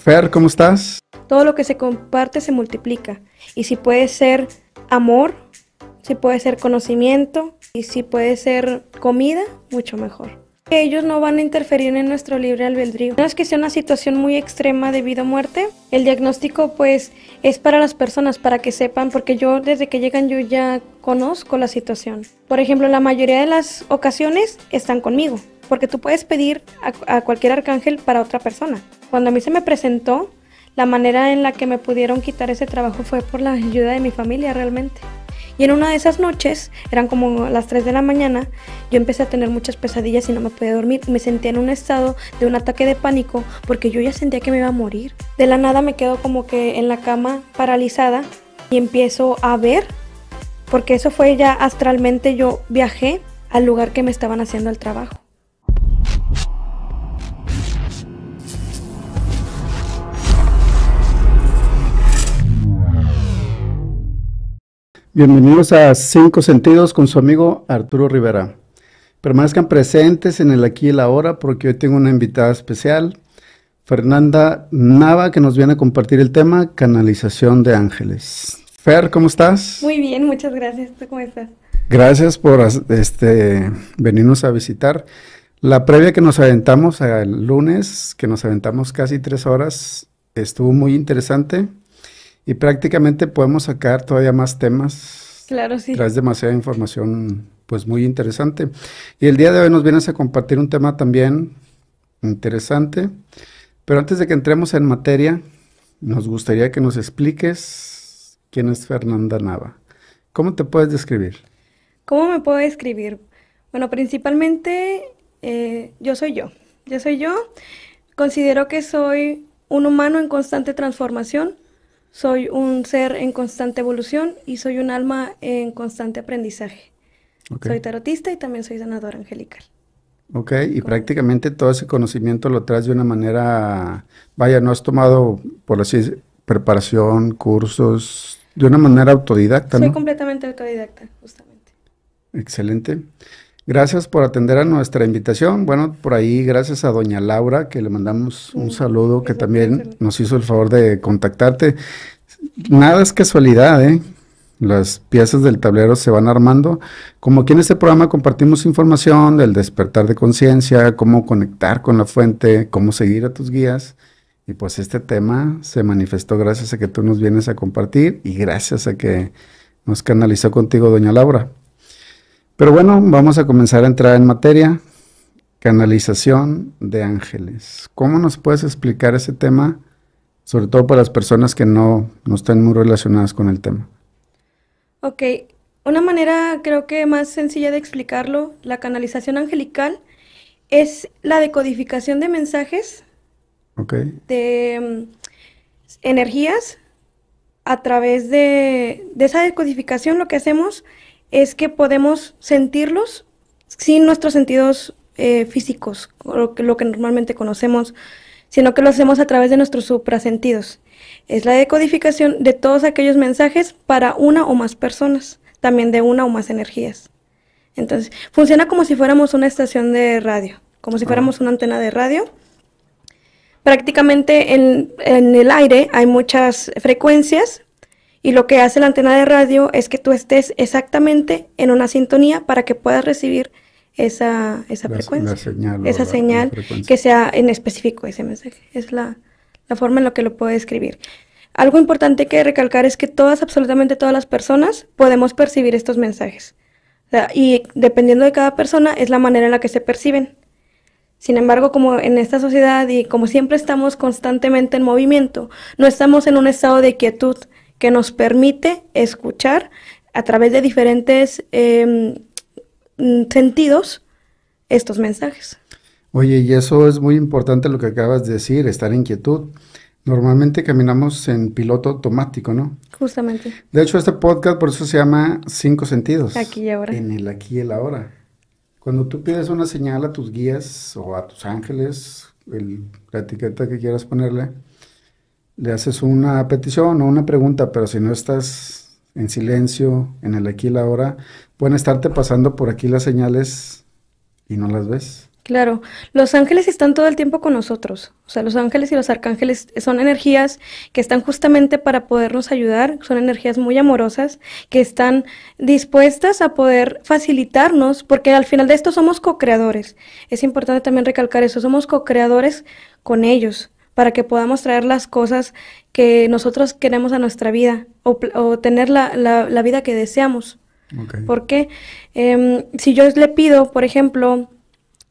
Fer, ¿cómo estás? Todo lo que se comparte se multiplica. Y si puede ser amor, si puede ser conocimiento y si puede ser comida, mucho mejor. Ellos no van a interferir en nuestro libre albedrío. No es que sea una situación muy extrema de vida o muerte. El diagnóstico pues es para las personas, para que sepan, porque yo desde que llegan yo ya conozco la situación. Por ejemplo, la mayoría de las ocasiones están conmigo porque tú puedes pedir a, cualquier arcángel para otra persona. Cuando a mí se me presentó, la manera en la que me pudieron quitar ese trabajo fue por la ayuda de mi familia realmente. Y en una de esas noches, eran como las 3 de la mañana, yo empecé a tener muchas pesadillas y no me podía dormir. Me sentía en un estado de un ataque de pánico porque yo ya sentía que me iba a morir. De la nada me quedo como que en la cama paralizada y empiezo a ver, porque eso fue ya astralmente, yo viajé al lugar que me estaban haciendo el trabajo. Bienvenidos a Cinco Sentidos con su amigo Arturo Rivera. Permanezcan presentes en el aquí y la ahora porque hoy tengo una invitada especial, Fernanda Nava, que nos viene a compartir el tema canalización de ángeles. Fer, ¿cómo estás? Muy bien, muchas gracias. ¿Tú cómo estás? Gracias por este, venirnos a visitar. La previa que nos aventamos el lunes, que nos aventamos casi tres horas, estuvo muy interesante y prácticamente podemos sacar todavía más temas. Claro, sí. Traes demasiada información, pues muy interesante. Y el día de hoy nos vienes a compartir un tema también interesante. Pero antes de que entremos en materia, nos gustaría que nos expliques quién es Fernanda Nava. ¿Cómo te puedes describir? ¿Cómo me puedo describir? Bueno, principalmente eh, yo soy yo. Yo soy yo. Considero que soy un humano en constante transformación soy un ser en constante evolución y soy un alma en constante aprendizaje. Soy tarotista y también soy sanadora angelical. Ok, y prácticamente todo ese conocimiento lo traes de una manera, vaya, no has tomado, por así preparación, cursos, de una manera autodidacta, Soy completamente autodidacta, justamente. Excelente. Gracias por atender a nuestra invitación. Bueno, por ahí gracias a doña Laura, que le mandamos un saludo, que también nos hizo el favor de contactarte. Nada es casualidad, ¿eh? Las piezas del tablero se van armando. Como aquí en este programa compartimos información del despertar de conciencia, cómo conectar con la fuente, cómo seguir a tus guías. Y pues este tema se manifestó gracias a que tú nos vienes a compartir y gracias a que nos canalizó contigo doña Laura. Pero bueno, vamos a comenzar a entrar en materia. Canalización de ángeles. ¿Cómo nos puedes explicar ese tema? Sobre todo para las personas que no, están muy relacionadas con el tema. Ok, una manera creo que más sencilla de explicarlo, la canalización angelical, es la decodificación de mensajes okay. de mm, energías a través de, de esa decodificación lo que hacemos es que podemos sentirlos sin nuestros sentidos eh, físicos, lo que, normalmente conocemos, sino que lo hacemos a través de nuestros suprasentidos. Es la decodificación de todos aquellos mensajes para una o más personas, también de una o más energías. Entonces, funciona como si fuéramos una estación de radio, como si ah. fuéramos una antena de radio. Prácticamente en el aire hay muchas frecuencias y lo que hace la antena de radio es que tú estés exactamente en una sintonía para que puedas recibir esa, frecuencia. esa señal que sea en específico ese mensaje. Es la, forma en la que lo puedo describir. Algo importante que recalcar es que todas, absolutamente todas las personas podemos percibir estos mensajes. y dependiendo de cada persona es la manera en la que se perciben. Sin embargo, como en esta sociedad y como siempre estamos constantemente en movimiento, no estamos en un estado de quietud, que nos permite escuchar a través de diferentes em, sentidos estos mensajes. Oye, y eso es muy importante lo que acabas de decir, estar en quietud. Normalmente caminamos en piloto automático, ¿no? Justamente. De hecho, este podcast por eso se llama Cinco Sentidos. Aquí y ahora. En el aquí y el ahora. Cuando tú pides una señal a tus guías o a tus ángeles, el, la etiqueta que quieras ponerle, le haces una petición o una pregunta, pero si no estás en silencio, en el aquí y la ahora, pueden estarte pasando por aquí las señales y no las ves. Claro, los ángeles están todo el tiempo con nosotros. O sea, los ángeles y los arcángeles son energías que están justamente para podernos ayudar, son energías muy amorosas, que están dispuestas a poder facilitarnos, porque al final de esto somos co-creadores. Es importante también recalcar eso, somos co-creadores con ellos para que podamos traer las cosas que nosotros queremos a nuestra vida o, tener la, la, la, vida que deseamos. Porque em, si yo le pido, por ejemplo,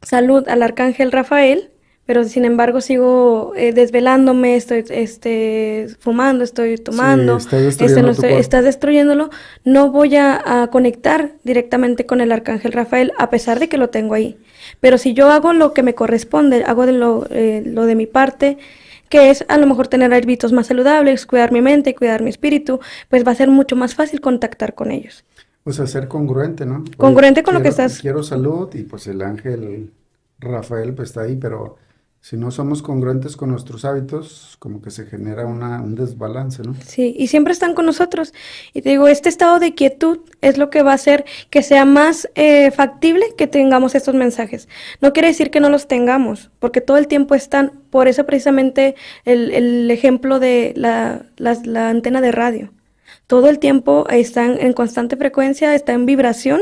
salud al arcángel Rafael, pero sin embargo sigo eh, desvelándome, estoy este, fumando, estoy tomando, está este, destruyéndolo, no voy a, conectar directamente con el arcángel Rafael, a pesar de que lo tengo ahí. Pero si yo hago lo que me corresponde, hago de lo, eh, lo de mi parte, que es a lo mejor tener hábitos más saludables, cuidar mi mente, cuidar mi espíritu, pues va a ser mucho más fácil contactar con ellos. O sea, ser congruente, ¿no? Congruente con lo que estás. Quiero salud y pues el ángel Rafael pues, está ahí, pero si no somos congruentes con nuestros hábitos, como que se genera una, un desbalance, ¿no? Sí, y siempre están con nosotros. Y te digo, este estado de quietud es lo que va a hacer que sea más eh, factible que tengamos estos mensajes. No quiere decir que no los tengamos, porque todo el tiempo están, por eso precisamente el, ejemplo de la, antena de radio. Todo el tiempo están en constante frecuencia, están en vibración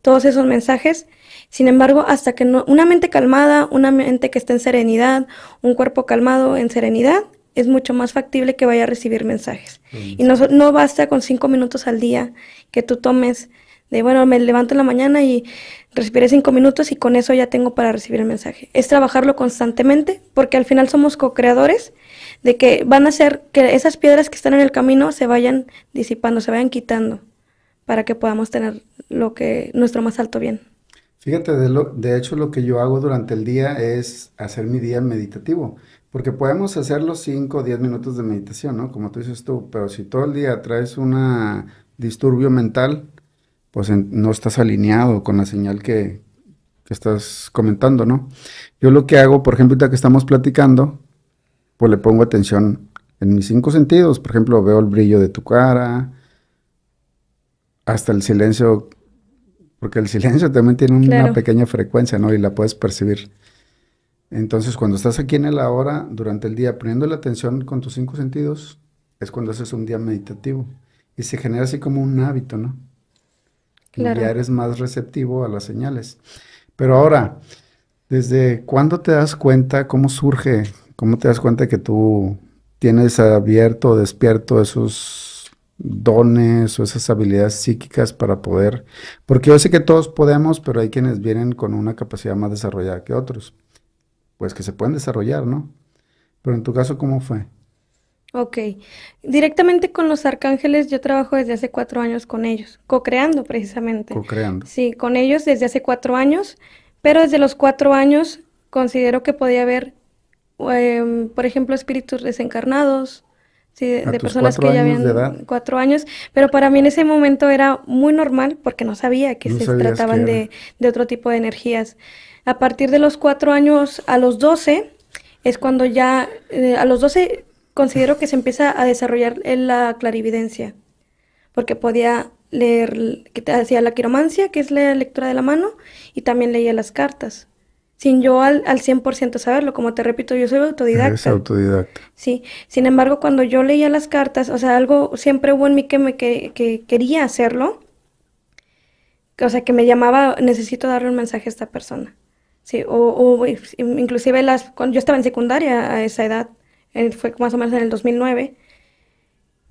todos esos mensajes sin embargo, hasta que una mente calmada, una mente que esté en serenidad, un cuerpo calmado en serenidad, es mucho más factible que vaya a recibir mensajes. Mm. Y no, basta con cinco minutos al día que tú tomes de, bueno, me levanto en la mañana y respiré cinco minutos y con eso ya tengo para recibir el mensaje. Es trabajarlo constantemente porque al final somos co-creadores de que van a ser que esas piedras que están en el camino se vayan disipando, se vayan quitando para que podamos tener lo que nuestro más alto bien. Fíjate, de, de hecho lo que yo hago durante el día es hacer mi día meditativo, porque podemos hacer los 5 o 10 minutos de meditación, ¿no? Como tú dices tú, pero si todo el día traes un disturbio mental, pues no estás alineado con la señal que, estás comentando, ¿no? Yo lo que hago, por ejemplo, ahorita que estamos platicando, pues le pongo atención en mis cinco sentidos. Por ejemplo, veo el brillo de tu cara, hasta el silencio porque el silencio también tiene una pequeña frecuencia, ¿no? Y la puedes percibir. Entonces, cuando estás aquí en el ahora, durante el día, poniendo la atención con tus cinco sentidos, es cuando haces un día meditativo. Y se genera así como un hábito, ¿no? Claro. ya eres más receptivo a las señales. Pero ahora, ¿desde cuándo te das cuenta, cómo surge, cómo te das cuenta que tú tienes abierto, despierto esos dones o esas habilidades psíquicas para poder, porque yo sé que todos podemos, pero hay quienes vienen con una capacidad más desarrollada que otros, pues que se pueden desarrollar, ¿no? Pero en tu caso, ¿cómo fue? Ok, directamente con los arcángeles yo trabajo desde hace cuatro años con ellos, co-creando precisamente. Co-creando. Sí, con ellos desde hace cuatro años, pero desde los cuatro años considero que podía haber, em, por ejemplo, espíritus desencarnados, Sí, de, personas que ya habían cuatro años, pero para mí en ese momento era muy normal porque no sabía que se trataban de, otro tipo de energías. A partir de los cuatro años, a los doce, es cuando ya, eh, a los doce considero que se empieza a desarrollar la clarividencia, porque podía leer, que hacía la quiromancia, que es la lectura de la mano, y también leía las cartas sin yo al, al 100% saberlo. Como te repito, yo soy autodidacta. Sí. Sin embargo, cuando yo leía las cartas, o sea, algo siempre hubo en mí que, me, que, quería hacerlo. O sea, que me llamaba, necesito darle un mensaje a esta persona. Sí, o, inclusive las, cuando yo estaba en secundaria a esa edad, fue más o menos en el 2009,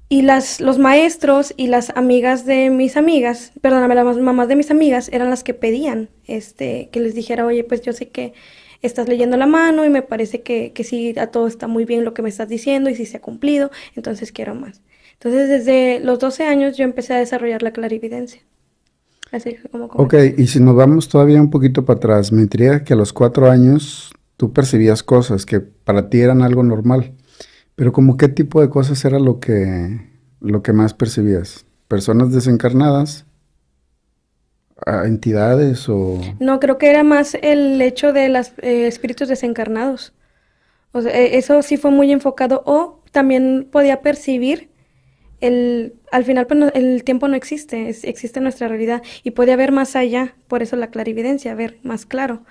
y las, los maestros y las amigas de mis amigas, perdóname, las mamás de mis amigas eran las que pedían este, que les dijera, oye, pues yo sé que estás leyendo la mano y me parece que, que sí, a todo está muy bien lo que me estás diciendo y sí se ha cumplido, entonces quiero más. Entonces, desde los 12 años yo empecé a desarrollar la clarividencia. Así como Ok, y si nos vamos todavía un poquito para atrás, me diría que a los 4 años tú percibías cosas que para ti eran algo normal. Pero como qué tipo de cosas era lo que, lo que más percibías? ¿Personas desencarnadas? entidades o...? No, creo que era más el hecho de los eh, espíritus desencarnados. Eh, eso sí fue muy enfocado o también podía percibir el, al final pues, el tiempo no existe, existe nuestra realidad y podía ver más allá, por eso la clarividencia, ver más claro.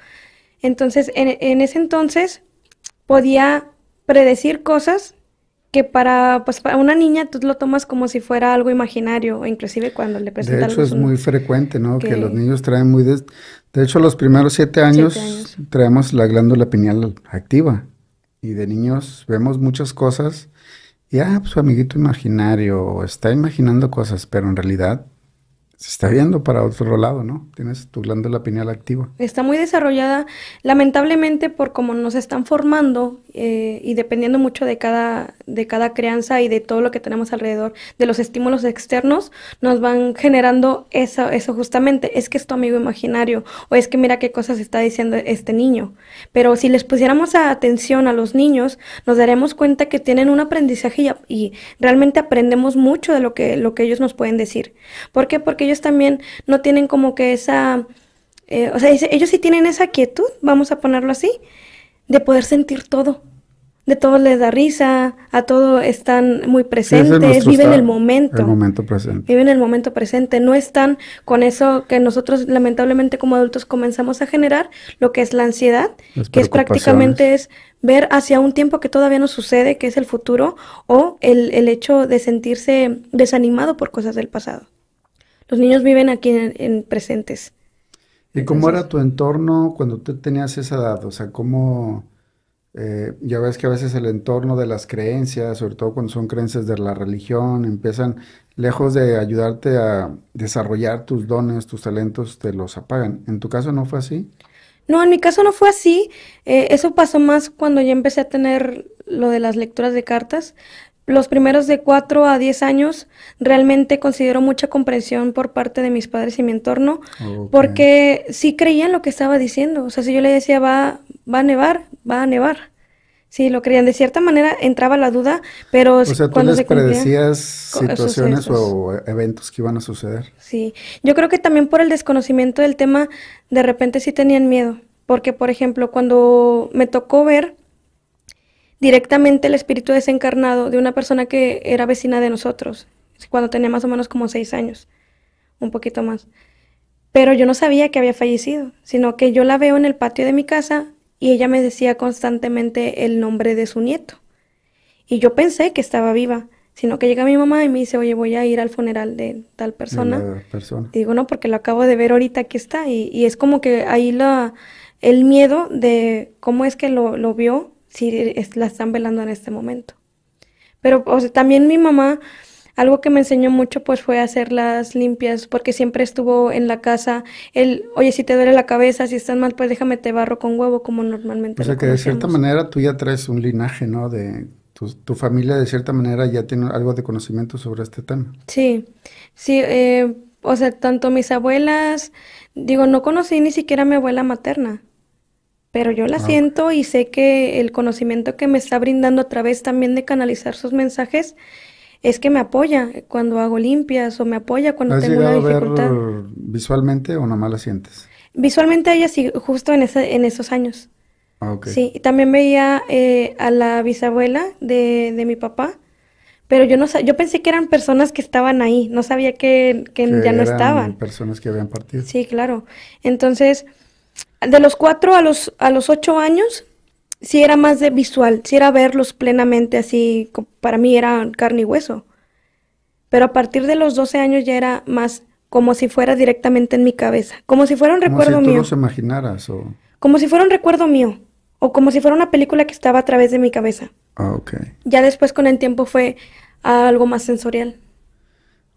Entonces, en ese entonces podía predecir cosas que para, pues, para una niña tú lo tomas como si fuera algo imaginario, inclusive cuando le presentas. De hecho, es muy frecuente, ¿no? Que, los niños traen muy... De, hecho, los primeros siete años, traemos la glándula pineal activa y de niños vemos muchas cosas y, ah, pues su amiguito imaginario está imaginando cosas, pero en realidad se está viendo para otro lado, ¿no? Tienes tu glándula pineal activa. Está muy desarrollada, lamentablemente por como nos están formando eh, y dependiendo mucho de cada, de cada crianza y de todo lo que tenemos alrededor, de los estímulos externos, nos van generando eso, eso justamente, es que es tu amigo imaginario o es que mira qué cosas está diciendo este niño. Pero si les pusiéramos atención a los niños, nos daremos cuenta que tienen un aprendizaje y, realmente aprendemos mucho de lo que, lo que ellos nos pueden decir. ¿Por qué? Porque ellos también no tienen como que esa... Eh, o sea, ellos sí tienen esa quietud, vamos a ponerlo así, de poder sentir todo. De todo les da risa, a todo están muy presentes, viven el momento. El momento presente. Viven el momento presente, no están con eso que nosotros lamentablemente como adultos comenzamos a generar, lo que es la ansiedad, que es prácticamente es ver hacia un tiempo que todavía no sucede, que es el futuro, o el, hecho de sentirse desanimado por cosas del pasado. Los niños viven aquí en presentes. ¿Y cómo era tu entorno cuando tú tenías esa edad? O sea, ¿cómo...? Eh, ya ves que a veces el entorno de las creencias, sobre todo cuando son creencias de la religión, empiezan, lejos de ayudarte a desarrollar tus dones, tus talentos, te los apagan. ¿En tu caso no fue así? No, en mi caso no fue así. Eh, eso pasó más cuando ya empecé a tener lo de las lecturas de cartas los primeros de 4 a 10 años realmente considero mucha comprensión por parte de mis padres y mi entorno, porque sí creían lo que estaba diciendo. O sea, si yo le decía, va, va a nevar, va a nevar. Sí, lo creían. De cierta manera entraba la duda, pero... O sea, cuando tú se predecías situaciones o eventos que iban a suceder. Sí, yo creo que también por el desconocimiento del tema, de repente sí tenían miedo. Porque, por ejemplo, cuando me tocó ver directamente el espíritu desencarnado de una persona que era vecina de nosotros, cuando tenía más o menos como seis años, un poquito más. Pero yo no sabía que había fallecido, sino que yo la veo en el patio de mi casa y ella me decía constantemente el nombre de su nieto. Y yo pensé que estaba viva, sino que llega mi mamá y me dice, oye, voy a ir al funeral de tal persona. digo, no, porque lo acabo de ver ahorita que está. Y, es como que ahí la, el miedo de cómo es que lo vio si la están velando en este momento. Pero o sea, también mi mamá, algo que me enseñó mucho pues fue hacer las limpias, porque siempre estuvo en la casa, el, oye, si te duele la cabeza, si estás mal, pues déjame te barro con huevo, como normalmente. O sea que de cierta manera tú ya traes un linaje, ¿no? De tu, familia de cierta manera ya tiene algo de conocimiento sobre este tema. Sí, sí, eh, o sea, tanto mis abuelas, digo, no conocí ni siquiera a mi abuela materna pero yo la ah, siento y sé que el conocimiento que me está brindando a través también de canalizar sus mensajes es que me apoya cuando hago limpias o me apoya cuando tengo una dificultad. A visualmente o más la sientes? Visualmente ella sí, justo en, en esos años. Ah, sí, también veía eh, a la bisabuela de, mi papá, pero yo no yo pensé que eran personas que estaban ahí, no sabía que, que ya no estaban. Personas que habían partido. Sí, claro. Entonces, de los cuatro a los, a los ocho años, sí era más de visual, sí era verlos plenamente así, para mí era carne y hueso. Pero a partir de los doce años ya era más como si fuera directamente en mi cabeza, como si fuera un como recuerdo si tú mío. Los imaginaras, o... Como si fuera un recuerdo mío, o como si fuera una película que estaba a través de mi cabeza. Ah, Ya después con el tiempo fue algo más sensorial.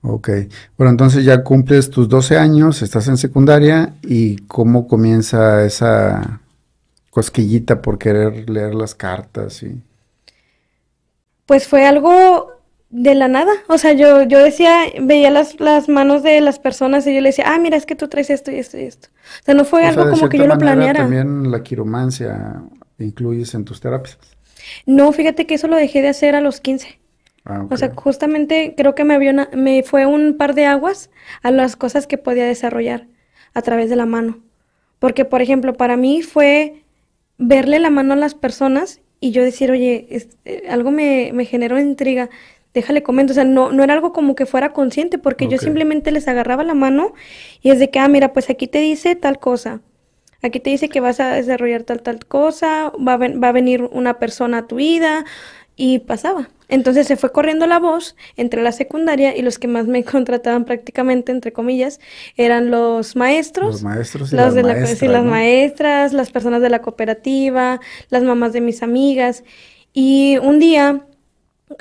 Ok, bueno, entonces ya cumples tus 12 años, estás en secundaria y cómo comienza esa cosquillita por querer leer las cartas y... Pues fue algo de la nada, o sea, yo, yo decía, veía las, las manos de las personas y yo le decía, ah, mira, es que tú traes esto y esto y esto. O sea, no fue algo como que yo lo planeara. También la quiromancia incluyes en tus terapias. No, fíjate que eso lo dejé de hacer a los 15. Ah, o sea, justamente creo que me, me fue un par de aguas a las cosas que podía desarrollar a través de la mano. Porque, por ejemplo, para mí fue verle la mano a las personas y yo decir, oye, eh, algo me, generó intriga, déjale comento. O sea, no, no era algo como que fuera consciente, porque yo simplemente les agarraba la mano y es de que, ah, mira, pues aquí te dice tal cosa. Aquí te dice que vas a desarrollar tal, tal cosa, va a, va a venir una persona a tu vida, y pasaba. Entonces se fue corriendo la voz entre la secundaria y los que más me contrataban prácticamente, entre comillas, eran los maestros. Los maestros y las, maestras, las personas de la cooperativa, las mamás de mis amigas. Y un día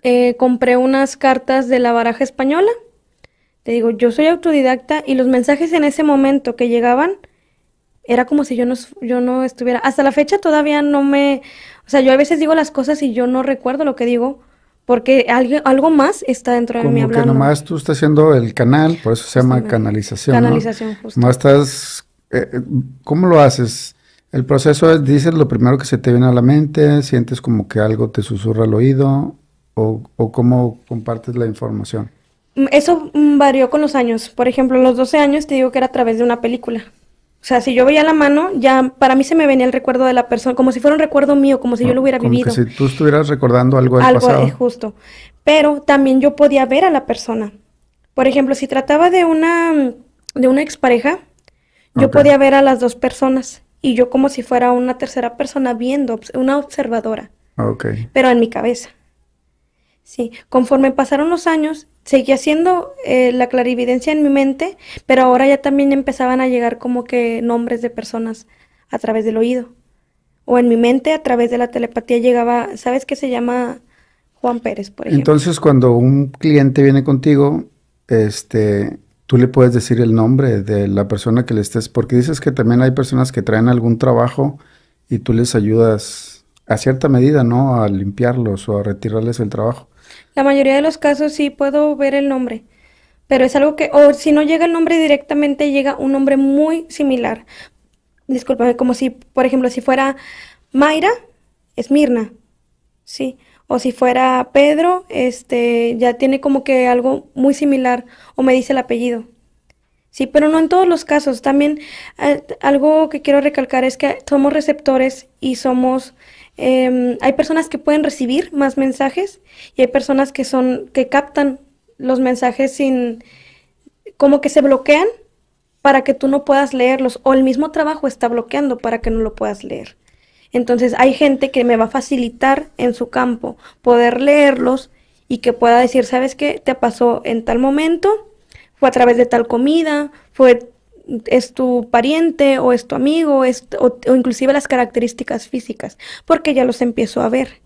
eh, compré unas cartas de la baraja española. Te digo, yo soy autodidacta y los mensajes en ese momento que llegaban era como si yo no, yo no estuviera, hasta la fecha todavía no me, o sea, yo a veces digo las cosas y yo no recuerdo lo que digo, porque algo, algo más está dentro de mi mí hablando. Como que nomás tú estás haciendo el canal, por eso se llama canalización. Canalización, ¿no? justo. estás, eh, eh, ¿cómo lo haces? El proceso es, dices lo primero que se te viene a la mente, sientes como que algo te susurra al oído, o, o cómo compartes la información. Mm, eso mm, varió con los años. Por ejemplo, a los 12 años te digo que era a través de una película. O sea, si yo veía la mano, ya para mí se me venía el recuerdo de la persona, como si fuera un recuerdo mío, como si yo lo ah, hubiera vivido. Como si tú estuvieras recordando algo del algo pasado. Algo eh, justo. Pero también yo podía ver a la persona. Por ejemplo, si trataba de una de una expareja, yo podía ver a las dos personas y yo como si fuera una tercera persona viendo, una observadora. Okay. Pero en mi cabeza. Sí, conforme pasaron los años, seguía haciendo eh, la clarividencia en mi mente, pero ahora ya también empezaban a llegar como que nombres de personas a través del oído. O en mi mente, a través de la telepatía, llegaba, ¿sabes qué se llama Juan Pérez, por ejemplo? Entonces, cuando un cliente viene contigo, este, tú le puedes decir el nombre de la persona que le estés, porque dices que también hay personas que traen algún trabajo y tú les ayudas a cierta medida, ¿no? A limpiarlos o a retirarles el trabajo. La mayoría de los casos sí puedo ver el nombre, pero es algo que, o si no llega el nombre directamente, llega un nombre muy similar. Disculpame, como si, por ejemplo, si fuera Mayra, es Mirna, sí. O si fuera Pedro, este, ya tiene como que algo muy similar, o me dice el apellido. Sí, pero no en todos los casos. También eh, algo que quiero recalcar es que somos receptores y somos Em, hay personas que pueden recibir más mensajes y hay personas que son, que captan los mensajes sin, como que se bloquean para que tú no puedas leerlos o el mismo trabajo está bloqueando para que no lo puedas leer. Entonces hay gente que me va a facilitar en su campo poder leerlos y que pueda decir, ¿sabes qué? Te pasó en tal momento, fue a través de tal comida, fue es tu pariente o es tu amigo o, o, inclusive las características físicas, porque ya los empiezo a ver.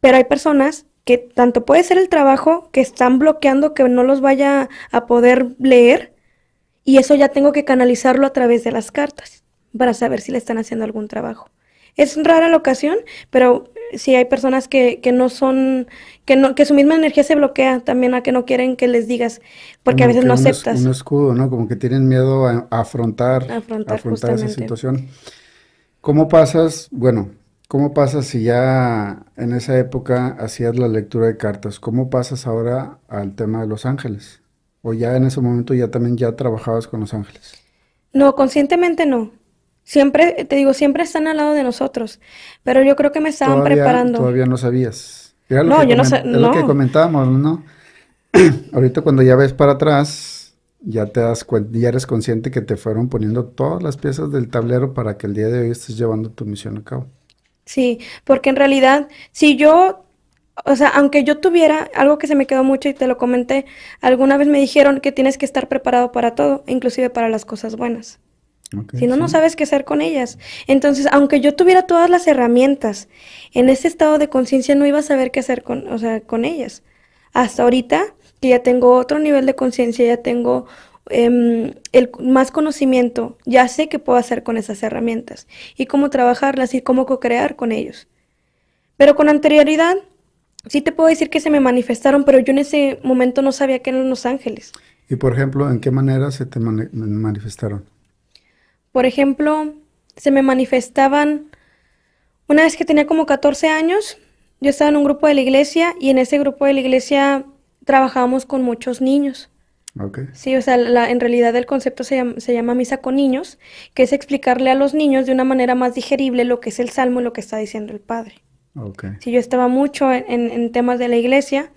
Pero hay personas que tanto puede ser el trabajo que están bloqueando que no los vaya a poder leer y eso ya tengo que canalizarlo a través de las cartas para saber si le están haciendo algún trabajo. Es rara la ocasión, pero si hay personas que, no son, que no, que su misma energía se bloquea también a que no quieren que les digas, porque a veces no aceptas. Un, escudo, ¿no? Como que tienen miedo a, afrontar, afrontar, afrontar esa situación. ¿Cómo pasas? Bueno, ¿cómo pasas si ya en esa época hacías la lectura de cartas? ¿Cómo pasas ahora al tema de Los Ángeles? ¿O ya en ese momento ya también ya trabajabas con Los Ángeles? No, conscientemente no. Siempre, te digo, siempre están al lado de nosotros, pero yo creo que me estaban preparando. Todavía no sabías. no, yo no sé. lo que comentábamos, ¿no? Ahorita cuando ya ves para atrás, ya te das cuenta, ya eres consciente que te fueron poniendo todas las piezas del tablero para que el día de hoy estés llevando tu misión a cabo. Sí, porque en realidad, si yo o sea, aunque yo tuviera algo que se me quedó mucho y te lo comenté, alguna vez me dijeron que tienes que estar preparado para todo, inclusive para las cosas buenas si no, no sabes qué hacer con ellas. Entonces, aunque yo tuviera todas las herramientas, en ese estado de conciencia no iba a saber qué hacer con, con ellas. Hasta ahorita, que ya tengo otro nivel de conciencia, ya tengo em, el, más conocimiento, ya sé qué puedo hacer con esas herramientas y cómo trabajarlas y cómo co-crear con ellos. Pero con anterioridad, sí te puedo decir que se me manifestaron, pero yo en ese momento no sabía que eran los ángeles. Y por ejemplo, ¿en qué manera se te manifestaron? Por ejemplo, se me manifestaban, una vez que tenía como 14 años, yo estaba en un grupo de la iglesia y en ese grupo de la iglesia trabajábamos con muchos niños. Okay. Sí, o sea, en realidad el concepto se llama, misa con niños, que es explicarle a los niños de una manera más digerible lo que es el salmo y lo que está diciendo el padre. Okay. Sí, yo estaba mucho en, en temas de la iglesia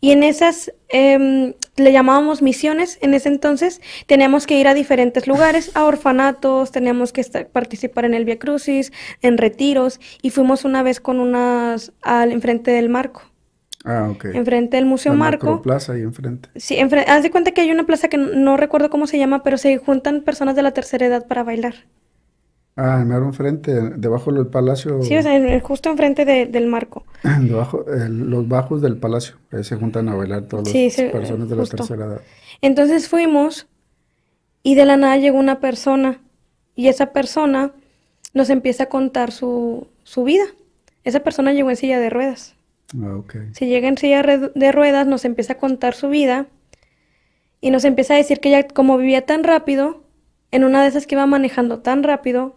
y en esas, em, le llamábamos misiones, en ese entonces teníamos que ir a diferentes lugares, a orfanatos, teníamos que participar en el Via Crucis, en retiros, y fuimos una vez con unas al enfrente del marco. Ah, ok. Enfrente del Museo La Marco. plaza ahí enfrente. Sí, Haz de cuenta que hay una plaza que no recuerdo cómo se llama, pero se juntan personas de la tercera edad para bailar. Ah, mearon enfrente, debajo del palacio. Sí, o sea, justo enfrente del marco. Debajo, eh, los bajos del palacio, ahí se juntan a bailar todas las personas de la tercera edad. Entonces fuimos y de la nada llegó una persona y esa persona nos empieza a contar su, vida. Esa persona llegó en silla de ruedas. Ah, Si llega en silla de ruedas, nos empieza a contar su vida y nos empieza a decir que ella, como vivía tan rápido, en una de esas que iba manejando tan rápido,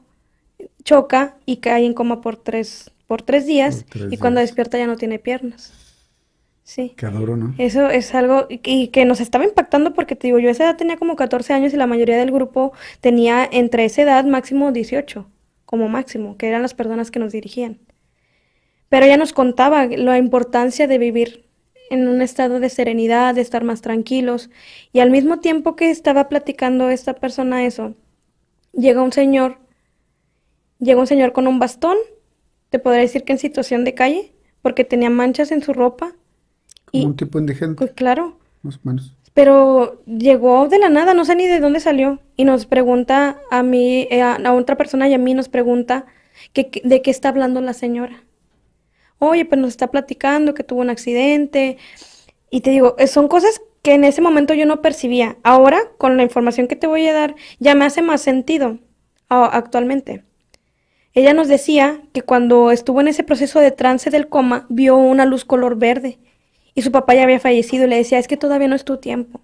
choca y cae en coma por tres, por tres días y cuando despierta ya no tiene piernas. Sí. Qué adoro, ¿no? Eso es algo y, que nos estaba impactando porque te digo, yo a esa edad tenía como 14 años y la mayoría del grupo tenía entre esa edad máximo 18, como máximo, que eran las personas que nos dirigían. Pero ella nos contaba la importancia de vivir en un estado de serenidad, de estar más tranquilos. Y al mismo tiempo que estaba platicando esta persona eso, llega un señor Llegó un señor con un bastón, te podría decir que en situación de calle, porque tenía manchas en su ropa. Como un tipo indigente. Pues claro. Más o menos. Pero llegó de la nada, no sé ni de dónde salió. Y nos pregunta a mí, eh, a, otra persona y a mí nos pregunta de qué está hablando la señora. Oye, pues nos está platicando que tuvo un accidente. Y te digo, eh, son cosas que en ese momento yo no percibía. Ahora, con la información que te voy a dar, ya me hace más sentido actualmente. Ella nos decía que cuando estuvo en ese proceso de trance del coma, vio una luz color verde y su papá ya había fallecido y le decía, es que todavía no es tu tiempo,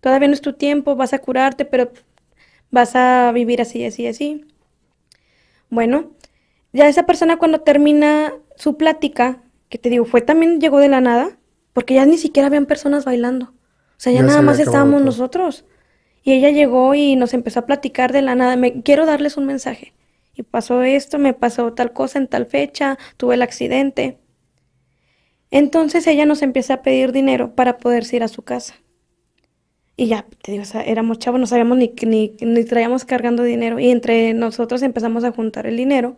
todavía no es tu tiempo, vas a curarte, pero vas a vivir así, así, así. Bueno, ya esa persona cuando termina su plática, que te digo, fue también llegó de la nada, porque ya ni siquiera habían personas bailando. O sea, ya, nada más estábamos nosotros. Y ella llegó y nos empezó a platicar de la nada. Me, quiero darles un mensaje y pasó esto, me pasó tal cosa en tal fecha, tuve el accidente. Entonces ella nos empieza a pedir dinero para poder ir a su casa. Y ya, te digo, éramos chavos, no sabíamos ni, ni, ni traíamos cargando dinero. Y entre nosotros empezamos a juntar el dinero.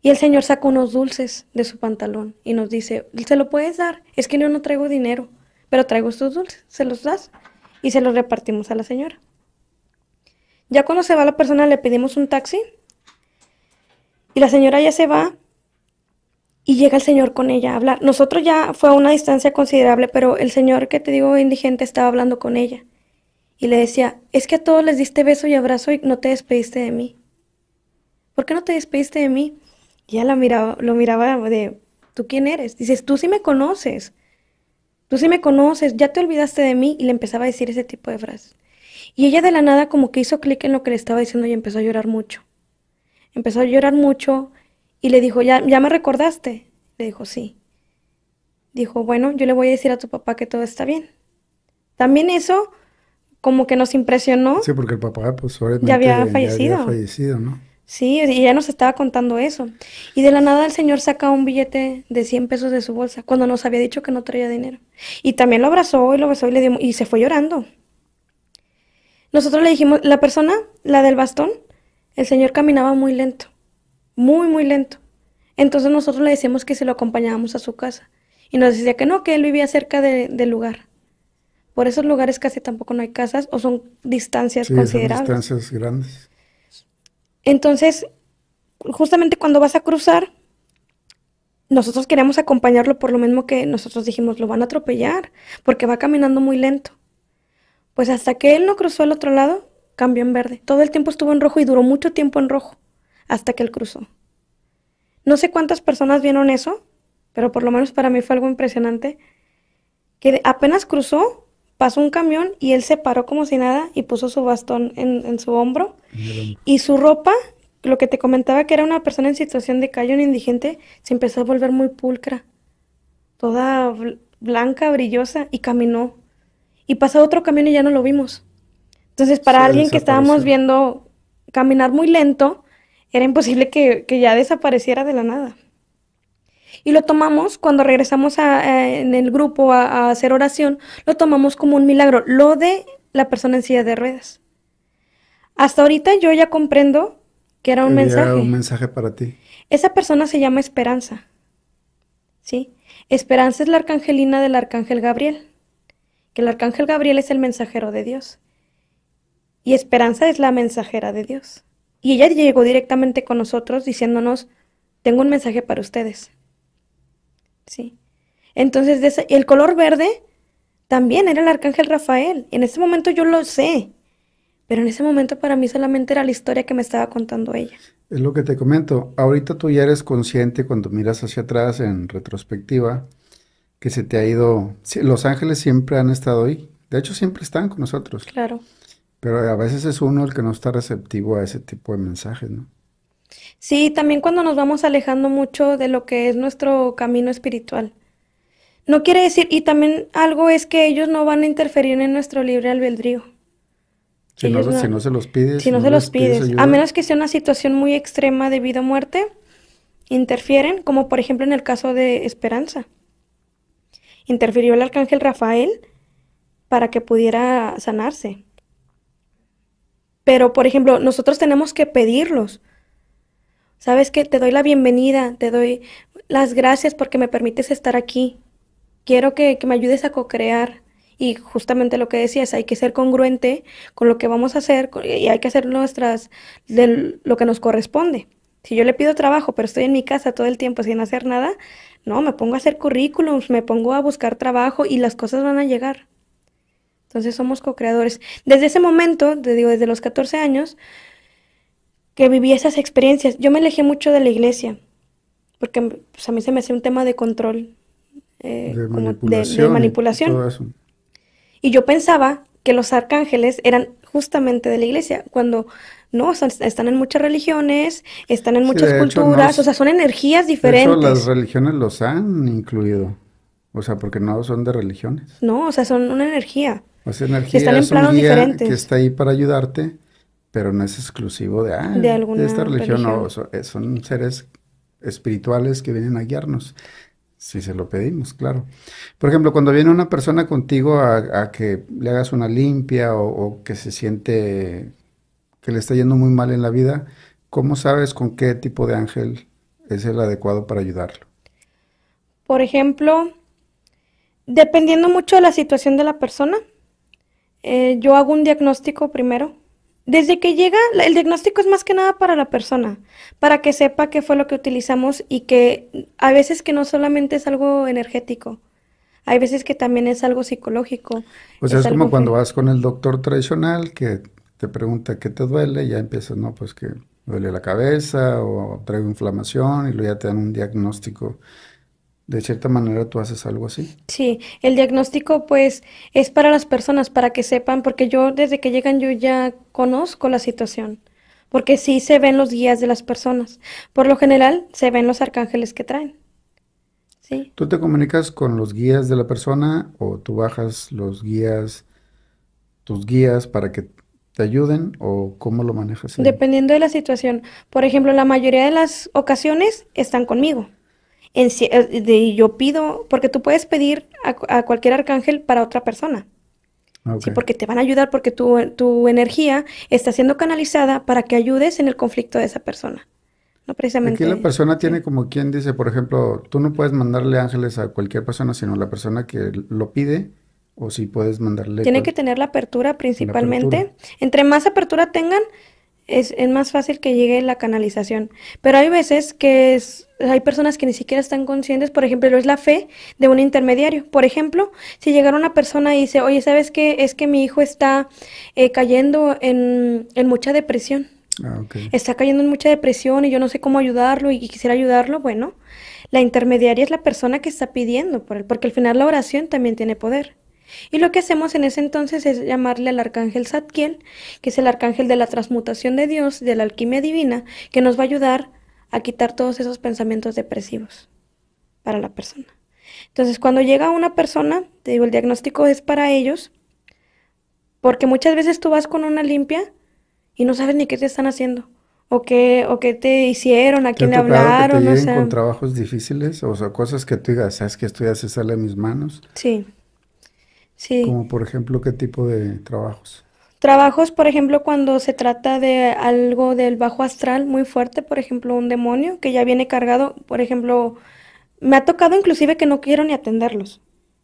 Y el señor sacó unos dulces de su pantalón y nos dice, ¿se lo puedes dar? Es que yo no traigo dinero, pero traigo estos dulces, ¿se los das? Y se los repartimos a la señora. Ya cuando se va la persona le pedimos un taxi y la señora ya se va y llega el señor con ella a hablar. Nosotros ya fue a una distancia considerable, pero el señor que te digo indigente estaba hablando con ella. Y le decía, es que a todos les diste beso y abrazo y no te despediste de mí. ¿Por qué no te despediste de mí? Ya la miraba, lo miraba de, ¿tú quién eres? Dices, tú sí me conoces. Tú sí me conoces, ya te olvidaste de mí. Y le empezaba a decir ese tipo de frases. Y ella de la nada como que hizo clic en lo que le estaba diciendo y empezó a llorar mucho empezó a llorar mucho y le dijo, ¿Ya, ¿ya me recordaste? Le dijo, sí. Dijo, bueno, yo le voy a decir a tu papá que todo está bien. También eso como que nos impresionó. Sí, porque el papá pues ya había fallecido. había fallecido, ¿no? Sí, y ya nos estaba contando eso. Y de la nada el señor saca un billete de 100 pesos de su bolsa, cuando nos había dicho que no traía dinero. Y también lo abrazó y lo besó y, le y se fue llorando. Nosotros le dijimos, la persona, la del bastón, el Señor caminaba muy lento, muy, muy lento. Entonces nosotros le decíamos que se lo acompañábamos a su casa. Y nos decía que no, que él vivía cerca del lugar. Por esos lugares casi tampoco no hay casas o son distancias considerables. Son distancias grandes. Entonces, justamente cuando vas a cruzar, nosotros queríamos acompañarlo por lo mismo que nosotros dijimos, lo van a atropellar, porque va caminando muy lento. Pues hasta que él no cruzó al otro lado, cambió en verde. Todo el tiempo estuvo en rojo y duró mucho tiempo en rojo, hasta que él cruzó. No sé cuántas personas vieron eso, pero por lo menos para mí fue algo impresionante, que apenas cruzó, pasó un camión y él se paró como si nada y puso su bastón en, su hombro y su ropa, lo que te comentaba que era una persona en situación de calle, un indigente, se empezó a volver muy pulcra, toda blanca, brillosa y caminó. Y pasó otro camión y ya no lo vimos. Entonces, para alguien que estábamos viendo caminar muy lento, era imposible que, ya desapareciera de la nada. Y lo tomamos, cuando regresamos en el grupo a, hacer oración, lo tomamos como un milagro, lo de la persona en silla de ruedas. Hasta ahorita yo ya comprendo que era un mensaje. un mensaje para ti. Esa persona se llama Esperanza. ¿Sí? Esperanza es la arcangelina del arcángel Gabriel. Que el arcángel Gabriel es el mensajero de Dios y Esperanza es la mensajera de Dios. Y ella llegó directamente con nosotros diciéndonos, tengo un mensaje para ustedes. Sí. Entonces, el color verde también era el arcángel Rafael. En ese momento yo lo sé, pero en ese momento para mí solamente era la historia que me estaba contando ella. Es lo que te comento. Ahorita tú ya eres consciente cuando miras hacia atrás en retrospectiva que se te ha ido. Los ángeles siempre han estado ahí. De hecho, siempre están con nosotros. Claro pero a veces es uno el que no está receptivo a ese tipo de mensajes, ¿no? Sí, también cuando nos vamos alejando mucho de lo que es nuestro camino espiritual. No quiere decir, y también algo es que ellos no van a interferir en nuestro libre albedrío. Si, no, se los pides. Si no, se los a menos que sea una situación muy extrema de vida o muerte, interfieren, como por ejemplo en el caso de Esperanza. Interfirió el arcángel Rafael para que pudiera sanarse. Pero, por ejemplo, nosotros tenemos que pedirlos. ¿Sabes qué? Te doy la bienvenida, te doy las gracias porque me permites estar aquí. Quiero que, me ayudes a co-crear. Y justamente lo que decías, hay que ser congruente con lo que vamos a hacer y hay que hacer nuestras, lo que nos corresponde. Si yo le pido trabajo, pero estoy en mi casa todo el tiempo sin hacer nada, no, me pongo a hacer currículums, me pongo a buscar trabajo y las cosas van a llegar. Entonces somos co-creadores. Desde ese momento, te digo, desde los 14 años, que viví esas experiencias. Yo me alejé mucho de la iglesia, porque pues, a mí se me hacía un tema de control, eh, de, manipulación, Y yo pensaba que los arcángeles eran justamente de la iglesia, cuando no, están en muchas religiones, están en muchas culturas, o sea, son energías diferentes. las religiones los han incluido. O sea, porque no son de religiones. No, o sea, son una energía. O energía que planos que está ahí para ayudarte, pero no es exclusivo de, ah, alguna esta religión. son, seres espirituales que vienen a guiarnos. Si se lo pedimos, claro. Por ejemplo, cuando viene una persona contigo a, que le hagas una limpia o, que se siente que le está yendo muy mal en la vida, ¿cómo sabes con qué tipo de ángel es el adecuado para ayudarlo? Por ejemplo, Dependiendo mucho de la situación de la persona, eh, yo hago un diagnóstico primero. Desde que llega, el diagnóstico es más que nada para la persona, para que sepa qué fue lo que utilizamos y que a veces que no solamente es algo energético, hay veces que también es algo psicológico. Pues es, es como cuando vas con el doctor tradicional que te pregunta qué te duele y ya empiezas, no, pues que duele la cabeza o traigo inflamación y luego ya te dan un diagnóstico de cierta manera tú haces algo así. Sí, el diagnóstico pues es para las personas, para que sepan, porque yo desde que llegan yo ya conozco la situación, porque sí se ven los guías de las personas. Por lo general se ven los arcángeles que traen. Sí. ¿Tú te comunicas con los guías de la persona o tú bajas los guías, tus guías para que te ayuden o cómo lo manejas? Dependiendo de la situación. Por ejemplo, la mayoría de las ocasiones están conmigo eh, de, yo pido, porque tú puedes pedir a, cualquier arcángel para otra persona. porque te van a ayudar porque tu, tu, energía está siendo canalizada para que ayudes en el conflicto de esa persona. No precisamente. Aquí la persona tiene como quien dice, por ejemplo, tú no puedes mandarle ángeles a cualquier persona, sino la persona que lo pide o si puedes mandarle. Tiene que tener la apertura principalmente. Entre más apertura tengan, es, más fácil que llegue la canalización. Pero hay veces que hay personas que ni siquiera están conscientes, por ejemplo, es la fe de un intermediario. Por ejemplo, si llegara una persona y dice, oye, ¿sabes qué? Es que mi hijo está eh, cayendo en, mucha depresión. Ah, está cayendo en mucha depresión y yo no sé cómo ayudarlo y quisiera ayudarlo. Bueno, la intermediaria es la persona que está pidiendo por él, porque al final la oración también tiene poder. Y lo que hacemos en ese entonces es llamarle al arcángel Zadkiel, que es el arcángel de la transmutación de Dios, de la alquimia divina, que nos va a ayudar a quitar todos esos pensamientos depresivos para la persona. Entonces, cuando llega una persona, te digo, el diagnóstico es para ellos, porque muchas veces tú vas con una limpia y no sabes ni qué te están haciendo. O qué, o qué te hicieron, a quién le hablaron. Que te con trabajos difíciles, o sea, cosas que tú digas, ¿sabes que esto ya se sale de mis manos? Sí. Sí. Como por ejemplo, ¿qué tipo de trabajos? Trabajos, por ejemplo, cuando se trata de algo del bajo astral muy fuerte, por ejemplo, un demonio que ya viene cargado, por ejemplo, me ha tocado inclusive que no quiero ni atenderlos,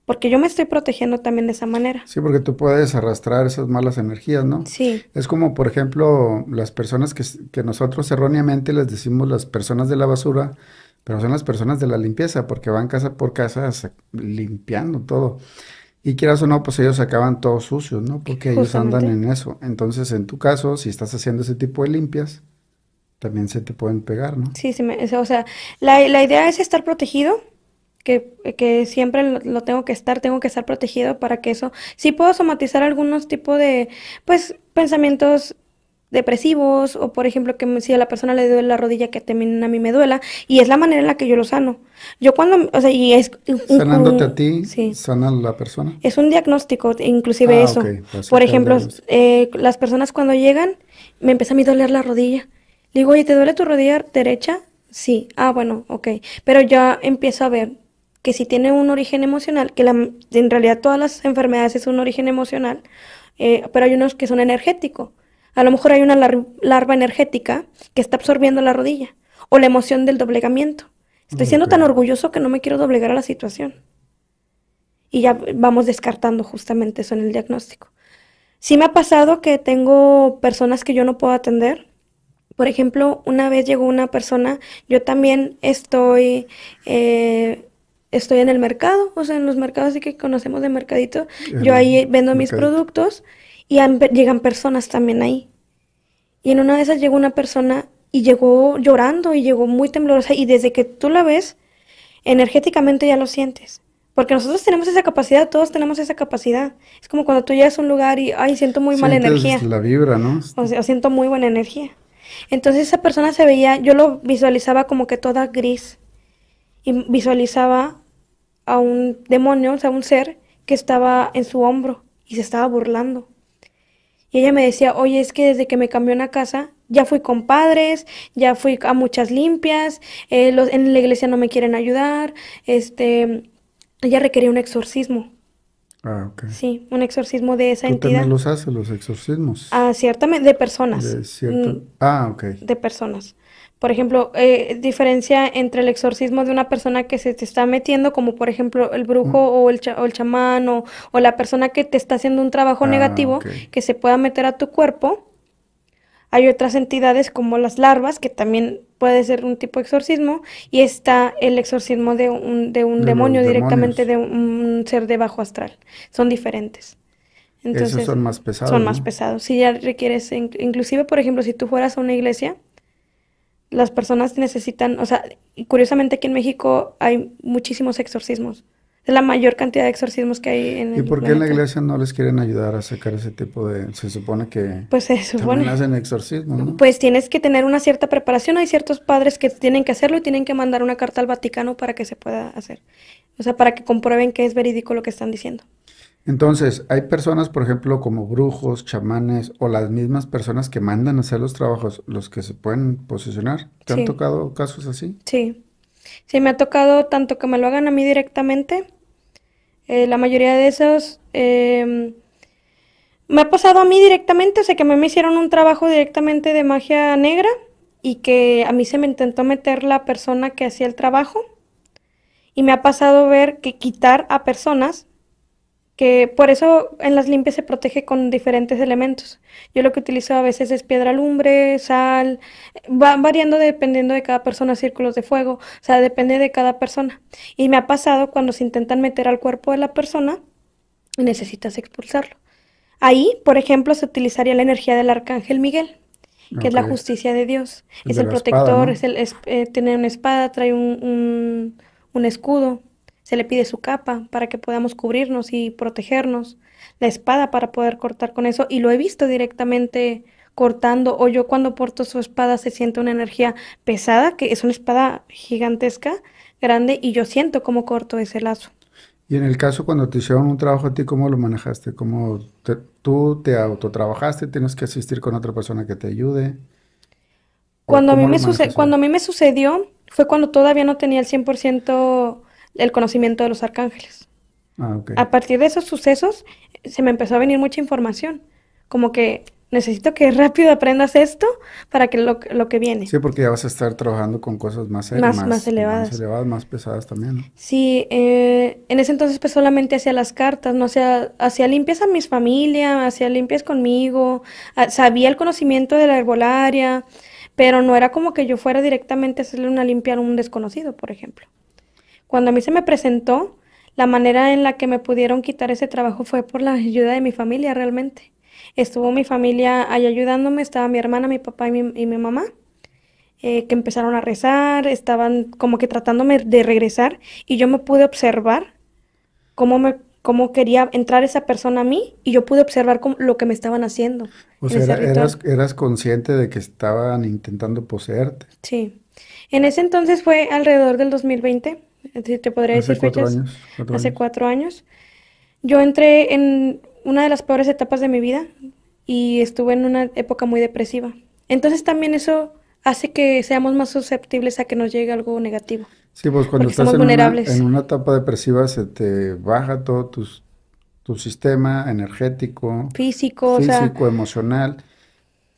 porque yo me estoy protegiendo también de esa manera. Sí, porque tú puedes arrastrar esas malas energías, ¿no? Sí. Es como, por ejemplo, las personas que, que nosotros erróneamente les decimos las personas de la basura, pero son las personas de la limpieza, porque van casa por casa limpiando todo. Y quieras o no, pues ellos acaban todos sucios, ¿no? Porque ellos andan en eso. Entonces, en tu caso, si estás haciendo ese tipo de limpias, también se te pueden pegar, ¿no? Sí, sí o sea, la, idea es estar protegido, que, que, siempre lo tengo que estar, tengo que estar protegido para que eso, sí puedo somatizar algunos tipos de, pues, pensamientos depresivos o por ejemplo que si a la persona le duele la rodilla que también a mí me duela y es la manera en la que yo lo sano. Yo cuando, o sea, y es... Sanándote a ti, la persona. Es un diagnóstico, inclusive ah, eso. Pues, por ejemplo, eh, las personas cuando llegan, me empieza a mí doler la rodilla. digo, oye, ¿te duele tu rodilla derecha? Sí. Ah, bueno, ok. Pero ya empiezo a ver que si tiene un origen emocional, que la, en realidad todas las enfermedades es un origen emocional, eh, pero hay unos que son energéticos. A lo mejor hay una larva energética que está absorbiendo la rodilla o la emoción del doblegamiento. Estoy siendo tan orgulloso que no me quiero doblegar a la situación. Y ya vamos descartando justamente eso en el diagnóstico. Sí me ha pasado que tengo personas que yo no puedo atender. Por ejemplo, una vez llegó una persona, yo también estoy, eh, estoy en el mercado, o sea, en los mercados que conocemos de mercadito, yo ahí vendo mis productos y llegan personas también ahí. Y en una de esas llegó una persona y llegó llorando y llegó muy temblorosa y desde que tú la ves, energéticamente ya lo sientes. Porque nosotros tenemos esa capacidad, todos tenemos esa capacidad. Es como cuando tú llegas a un lugar y, ay, siento muy mala energía. la vibra, ¿no? O sea, siento muy buena energía. Entonces esa persona se veía, yo lo visualizaba como que toda gris. Y visualizaba a un demonio, o sea, un ser que estaba en su hombro y se estaba burlando. Y ella me decía, oye, es que desde que me cambió una casa, ya fui con padres, ya fui a muchas limpias, eh, en la iglesia no me quieren ayudar, este, ella requería un exorcismo. Ah, ok. Sí, un exorcismo de esa entidad. también los haces, los exorcismos? Ah, ciertamente, de personas. De Ah, ok. De personas. Por ejemplo, eh, diferencia entre el exorcismo de una persona que se te está metiendo, como por ejemplo el brujo mm. o, el o, el chamán o, la persona que te está haciendo un trabajo ah, negativo, que se pueda meter a tu cuerpo. Hay otras entidades como las larvas, que también puede ser un tipo de exorcismo, y está el exorcismo de un, demonio directamente, de un ser de bajo astral. Son diferentes. Entonces, son más pesados. Son más pesados. Si ya requieres, inclusive, por ejemplo, si tú fueras a una iglesia, las personas necesitan, o sea, curiosamente aquí en México hay muchísimos exorcismos. Es la mayor cantidad de exorcismos que hay en el el ¿Y por qué en la iglesia no les quieren ayudar a sacar ese tipo de... Se supone que... Pues se supone. hacen Pues tienes que tener una cierta preparación. Hay ciertos padres que tienen que hacerlo y tienen que mandar una carta al Vaticano para que se pueda hacer. O sea, para que comprueben que es verídico lo que están diciendo. Entonces, hay personas, por ejemplo, como brujos, chamanes o las mismas personas que mandan a hacer los trabajos, los que se pueden posicionar. ¿Te han tocado casos así? Sí. Sí, me ha tocado tanto que me lo hagan a mí directamente. Eh, la mayoría de esos em, me ha pasado a mí directamente, o sea que a me hicieron un trabajo directamente de magia negra y que a mí se me intentó meter la persona que hacía el trabajo. Y me ha pasado ver que quitar a personas que por eso en las limpias se protege con diferentes elementos. Yo lo que utilizo a veces es piedra lumbre, sal, va variando dependiendo de cada persona, círculos de fuego, o sea, depende de cada persona. Y me ha pasado cuando se intentan meter al cuerpo de la persona, necesitas expulsarlo. Ahí, por ejemplo, se utilizaría la energía del arcángel Miguel, que es la justicia de Dios. Es, el protector, es el, eh, tiene una espada, trae un, un, un escudo. Se le pide su capa para que podamos cubrirnos y protegernos, la espada para poder cortar con eso, y lo he visto directamente cortando, o yo cuando porto su espada se siente una energía pesada, que es una espada gigantesca, grande, y yo siento cómo corto ese lazo. Y en el caso cuando te hicieron un trabajo a ti, ¿cómo lo manejaste? ¿Cómo tú te autotrabajaste? ¿Tienes que asistir con otra persona que te ayude? Cuando a, mí me cuando a mí me sucedió, fue cuando todavía no tenía el 100% el conocimiento de los arcángeles. Ah, a partir de esos sucesos se me empezó a venir mucha información, como que necesito que rápido aprendas esto para que lo, lo que viene. Sí, porque ya vas a estar trabajando con cosas más, más, elevadas. Más más pesadas también. Sí, eh, en ese entonces pues solamente hacía las cartas, no hacía, hacía limpias a mis familia hacía limpias conmigo, sabía el conocimiento de la herbolaria, pero no era como que yo fuera directamente a hacerle una limpia a un desconocido, por ejemplo. Cuando a mí se me presentó, la manera en la que me pudieron quitar ese trabajo fue por la ayuda de mi familia realmente. Estuvo mi familia ahí ayudándome, estaba mi hermana, mi papá y mi, mamá, eh, que empezaron a rezar, estaban como que tratándome de regresar y yo me pude observar cómo me cómo quería entrar esa persona a mí y yo pude observar lo que me estaban haciendo. O sea, eras consciente de que estaban intentando poseerte. Sí. En ese entonces fue alrededor del 2020 te podría decir hace cuatro años, hace cuatro años. Yo entré en una de las peores etapas de mi vida y estuve en una época muy depresiva. Entonces también eso hace que seamos más susceptibles a que nos llegue algo negativo. Sí, pues cuando estás en una, en una, etapa depresiva se te baja todo tu sistema energético, físico, físico, emocional.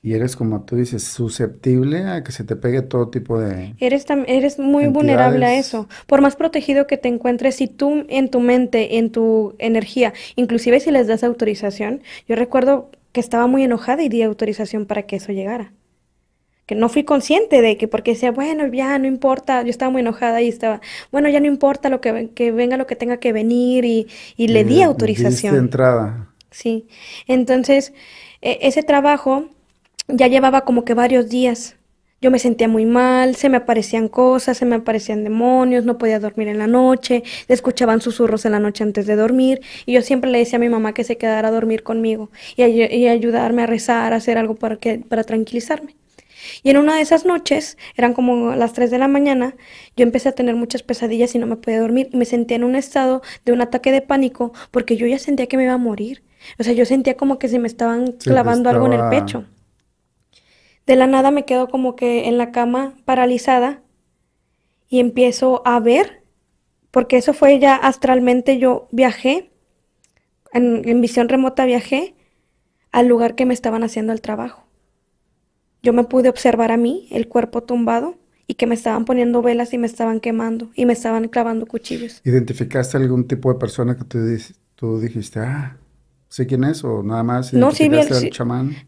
Y eres, como tú dices, susceptible a que se te pegue todo tipo de... Eres, eres muy vulnerable a eso. Por más protegido que te encuentres, si tú en tu mente, en tu energía, inclusive si les das autorización, yo recuerdo que estaba muy enojada y di autorización para que eso llegara. Que no fui consciente de que, porque decía, bueno, ya no importa, yo estaba muy enojada y estaba, bueno, ya no importa lo que, que venga, lo que tenga que venir y, le di autorización. De entrada. Sí, entonces e, ese trabajo ya llevaba como que varios días. Yo me sentía muy mal, se me aparecían cosas, se me aparecían demonios, no podía dormir en la noche, escuchaban susurros en la noche antes de dormir y yo siempre le decía a mi mamá que se quedara a dormir conmigo y, ayudarme a rezar, a hacer algo para, que, para tranquilizarme. Y en una de esas noches, eran como las 3 de la mañana, yo empecé a tener muchas pesadillas y no me podía dormir. Y me sentía en un estado de un ataque de pánico porque yo ya sentía que me iba a morir. O sea, yo sentía como que se me estaban clavando algo en el pecho. De la nada me quedo como que en la cama paralizada y empiezo a ver, porque eso fue ya astralmente, yo viajé, en, visión remota viajé al lugar que me estaban haciendo el trabajo. Yo me pude observar a mí, el cuerpo tumbado, y que me estaban poniendo velas y me estaban quemando y me estaban clavando cuchillos. ¿Identificaste algún tipo de persona que tú, tú dijiste, ah, ¿Sí quién es o nada más? Eh, no, sí vi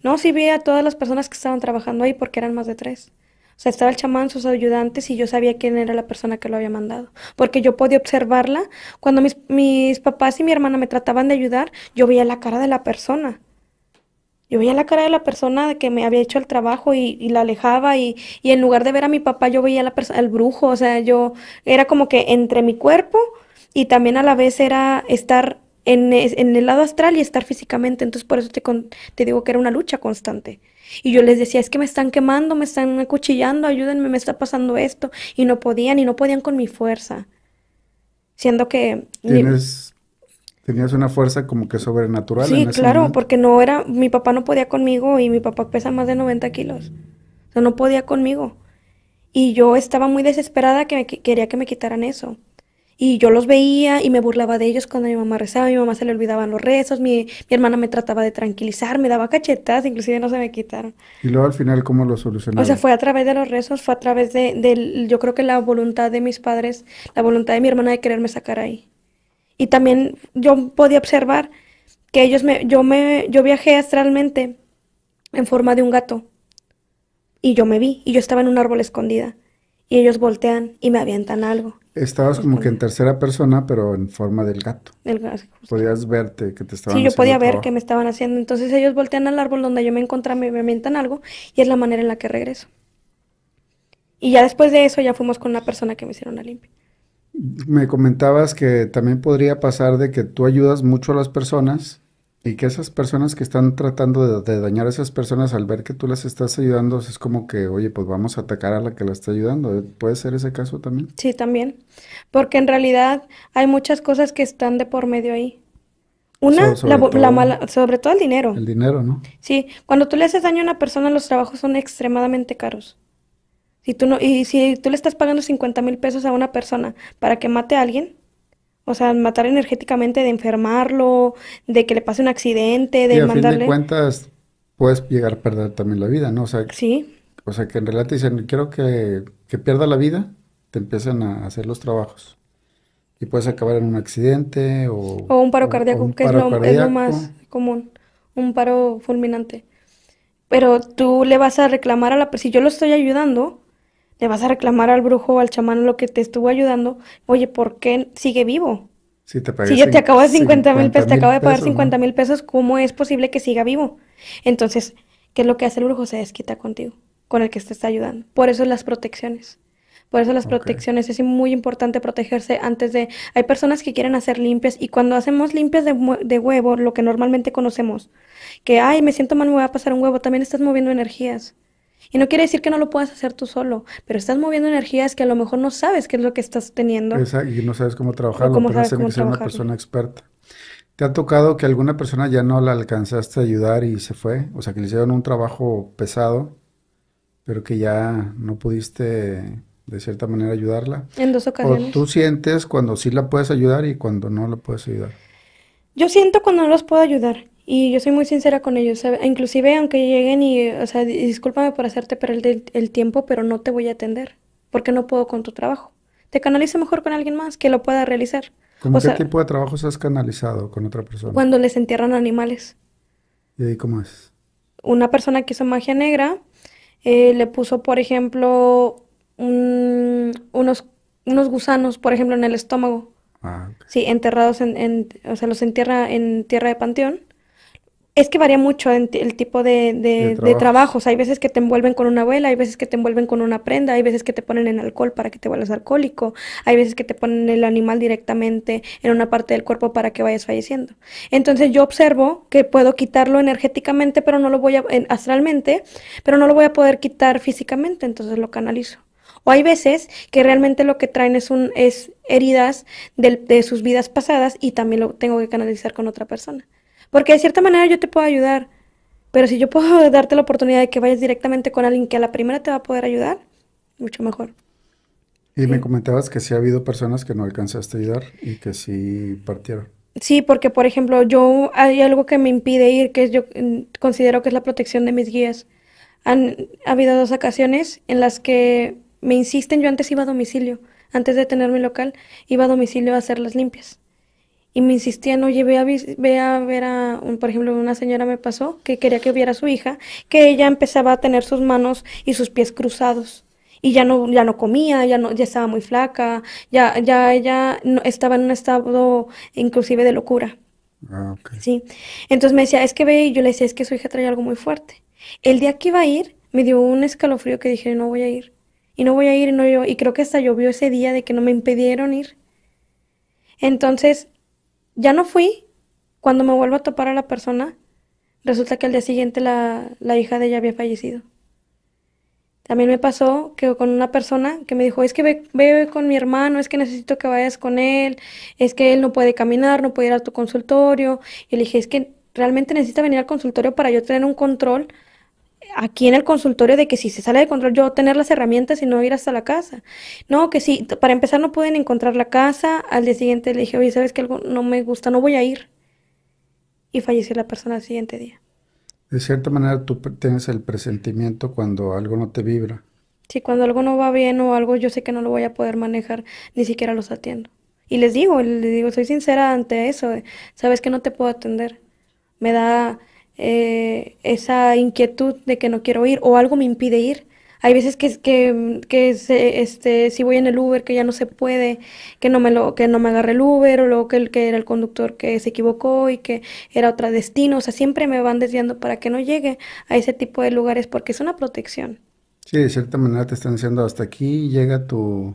No, sí a todas las personas que estaban trabajando ahí porque eran más de tres. O sea, estaba el chamán, sus ayudantes y yo sabía quién era la persona que lo había mandado. Porque yo podía observarla. Cuando mis, papás y mi hermana me trataban de ayudar, yo veía la cara de la persona. Yo veía la cara de la persona que me había hecho el trabajo y, la alejaba y, en lugar de ver a mi papá yo veía al brujo, o sea, yo era como que entre mi cuerpo y también a la vez era estar en, el lado astral y estar físicamente. Entonces por eso te, te digo que era una lucha constante. Y yo les decía, es que me están quemando, me están acuchillando, ayúdenme, me está pasando esto. Y no podían, y no podían con mi fuerza. Siendo que... tenías una fuerza como que sobrenatural. Sí, claro, porque no era, mi papá no podía conmigo y mi papá pesa más de 90 kilos. O sea, no podía conmigo. Y yo estaba muy desesperada que quería que me quitaran eso. Y yo los veía y me burlaba de ellos cuando mi mamá rezaba, mi mamá se le olvidaban los rezos, mi, hermana me trataba de tranquilizar, me daba cachetas, inclusive no se me quitaron. ¿Y luego al final cómo lo solucionaron? O sea, fue a través de los rezos, fue a través de, yo creo que la voluntad de mis padres, la voluntad de mi hermana de quererme sacar ahí. Y también yo podía observar que ellos me, yo me, yo viajé astralmente en forma de un gato. Y yo me vi, y yo estaba en un árbol escondida y ellos voltean y me avientan algo. Estabas como que en tercera persona, pero en forma del gato. Podías verte que te estaban Sí, yo podía ver que me estaban haciendo. Entonces ellos voltean al árbol donde yo me encontraba y me avientan algo y es la manera en la que regreso. Y ya después de eso ya fuimos con una persona que me hicieron la limpia. Me comentabas que también podría pasar de que tú ayudas mucho a las personas y que esas personas que están tratando de, dañar a esas personas al ver que tú las estás ayudando, es como que, oye, pues vamos a atacar a la que la está ayudando. ¿eh? ¿Puede ser ese caso también? Sí, también. Porque en realidad hay muchas cosas que están de por medio ahí. Una, la, mala, sobre todo el dinero. El dinero, ¿no? Sí, cuando tú le haces daño a una persona, los trabajos son extremadamente caros. Si tú no, y si tú le estás pagando 50 mil pesos a una persona para que mate a alguien, o sea, matar energéticamente, de enfermarlo, de que le pase un accidente, de y a mandarle... fin de cuentas, puedes llegar a perder también la vida, ¿no? O sea, sí. O sea, que en realidad te dicen, quiero que, pierda la vida, te empiezan a hacer los trabajos. Y puedes acabar en un accidente o... O un paro cardíaco, que es, lo, más común, un paro fulminante. Pero tú le vas a reclamar a la persona, si yo lo estoy ayudando, le vas a reclamar al brujo o al chamán lo que te estuvo ayudando, oye, ¿por qué sigue vivo? Si, yo te acabo de mil pesos, te acabo de pagar 50 mil pesos, ¿cómo es posible que siga vivo? Entonces, ¿qué es lo que hace el brujo? Se desquita contigo, con el que te está ayudando. Por eso las protecciones. Por eso las protecciones es muy importante protegerse antes de... Hay personas que quieren hacer limpias y cuando hacemos limpias de, de, huevo, lo que normalmente conocemos, que, ay, me siento mal, me voy a pasar un huevo, también estás moviendo energías. Y no quiere decir que no lo puedas hacer tú solo, pero estás moviendo energías que a lo mejor no sabes qué es lo que estás teniendo. y no sabes cómo trabajarlo, cómo ser una persona experta. ¿Te ha tocado que alguna persona ya no la alcanzaste a ayudar y se fue? O sea, que le hicieron un trabajo pesado, pero que ya no pudiste de cierta manera ayudarla. En dos ocasiones. tú sientes cuando sí la puedes ayudar y cuando no la puedes ayudar. Yo siento cuando no los puedo ayudar y yo soy muy sincera con ellos, inclusive aunque lleguen y, o sea, discúlpame por hacerte perder el, tiempo, pero no te voy a atender porque no puedo con tu trabajo. Te canalice mejor con alguien más que lo pueda realizar. ¿Cómo qué tipo de trabajos has canalizado con otra persona? Cuando les entierran animales. ¿Y cómo es? Una persona que hizo magia negra eh, le puso, por ejemplo, unos, unos gusanos, por ejemplo, en el estómago. Ah, Sí, enterrados en, en, o sea, los entierra en tierra de panteón. Es que varía mucho el tipo de, trabajos. Hay veces que te envuelven con una abuela, hay veces que te envuelven con una prenda, hay veces que te ponen en alcohol para que te vuelvas alcohólico, hay veces que te ponen el animal directamente en una parte del cuerpo para que vayas falleciendo. Entonces yo observo que puedo quitarlo energéticamente, pero no lo voy a, astralmente, pero no lo voy a poder quitar físicamente, entonces lo canalizo. O hay veces que realmente lo que traen es, un, es heridas de sus vidas pasadas y también lo tengo que canalizar con otra persona. Porque de cierta manera yo te puedo ayudar, pero si yo puedo darte la oportunidad de que vayas directamente con alguien que a la primera te va a poder ayudar, mucho mejor. Y me eh. comentabas que sí ha habido personas que no alcanzaste a ayudar y que sí partieron. Sí, porque por ejemplo, yo hay algo que me impide ir, que yo considero que es la protección de mis guías. Han ha habido dos ocasiones en las que me insisten, yo antes iba a domicilio, antes de tener mi local, iba a domicilio a hacer las limpias y me insistía, no oye, ve a, a ver a, un, por ejemplo, una señora me pasó que quería que viera a su hija, que ella empezaba a tener sus manos y sus pies cruzados. Y ya no, ya no comía, ya no, ya estaba muy flaca, ya, ya ella estaba en un estado inclusive de locura. Ah, okay. Sí. Entonces me decía, es que ve, y yo le decía, es que su hija trae algo muy fuerte. El día que iba a ir, me dio un escalofrío que dije, no voy a ir. Y no voy a ir, y no yo. Y creo que hasta llovió ese día de que no me impidieron ir. Entonces, ya no fui. Cuando me vuelvo a topar a la persona, resulta que al día siguiente la, la hija de ella había fallecido. También me pasó que con una persona que me dijo, es que ve, con mi hermano, es que necesito que vayas con él, es que él no puede caminar, no puede ir a tu consultorio. Y le dije, es que realmente necesita venir al consultorio para yo tener un control aquí en el consultorio de que si se sale de control yo tener las herramientas y no ir hasta la casa. No, que si para empezar no pueden encontrar la casa, al día siguiente le dije, oye, ¿sabes que algo no me gusta? No voy a ir. Y falleció la persona al siguiente día. De cierta manera tú tienes el presentimiento cuando algo no te vibra. Sí, cuando algo no va bien o algo yo sé que no lo voy a poder manejar, ni siquiera los atiendo. Y les digo, les digo, soy sincera ante eso, eh, sabes que no te puedo atender. Me da eh, esa inquietud de que no quiero ir o algo me impide ir. Hay veces que, que, que este, si voy en el Uber que ya no se puede, que no me lo, que no me agarre el Uber, o luego que, el, que era el conductor que se equivocó y que era otro destino. O sea, siempre me van desviando para que no llegue a ese tipo de lugares porque es una protección. Sí, de cierta manera te están diciendo hasta aquí llega tu,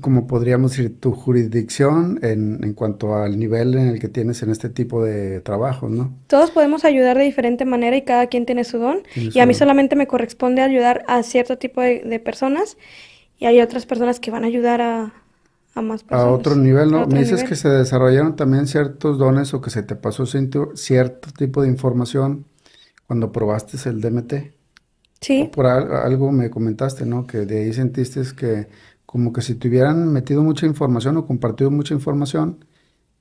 como podríamos decir, tu jurisdicción en, en, cuanto al nivel en el que tienes en este tipo de trabajo, ¿no? Todos podemos ayudar de diferente manera y cada quien tiene su don. y a mí solamente me corresponde ayudar a cierto tipo de, personas y hay otras personas que van a ayudar a, a más personas. A otro nivel, ¿no? me dices que se desarrollaron también ciertos dones o que se te pasó cierto tipo de información cuando probaste el DMT. Sí. por algo me comentaste, ¿no? Que de ahí sentiste que como que si te hubieran metido mucha información o compartido mucha información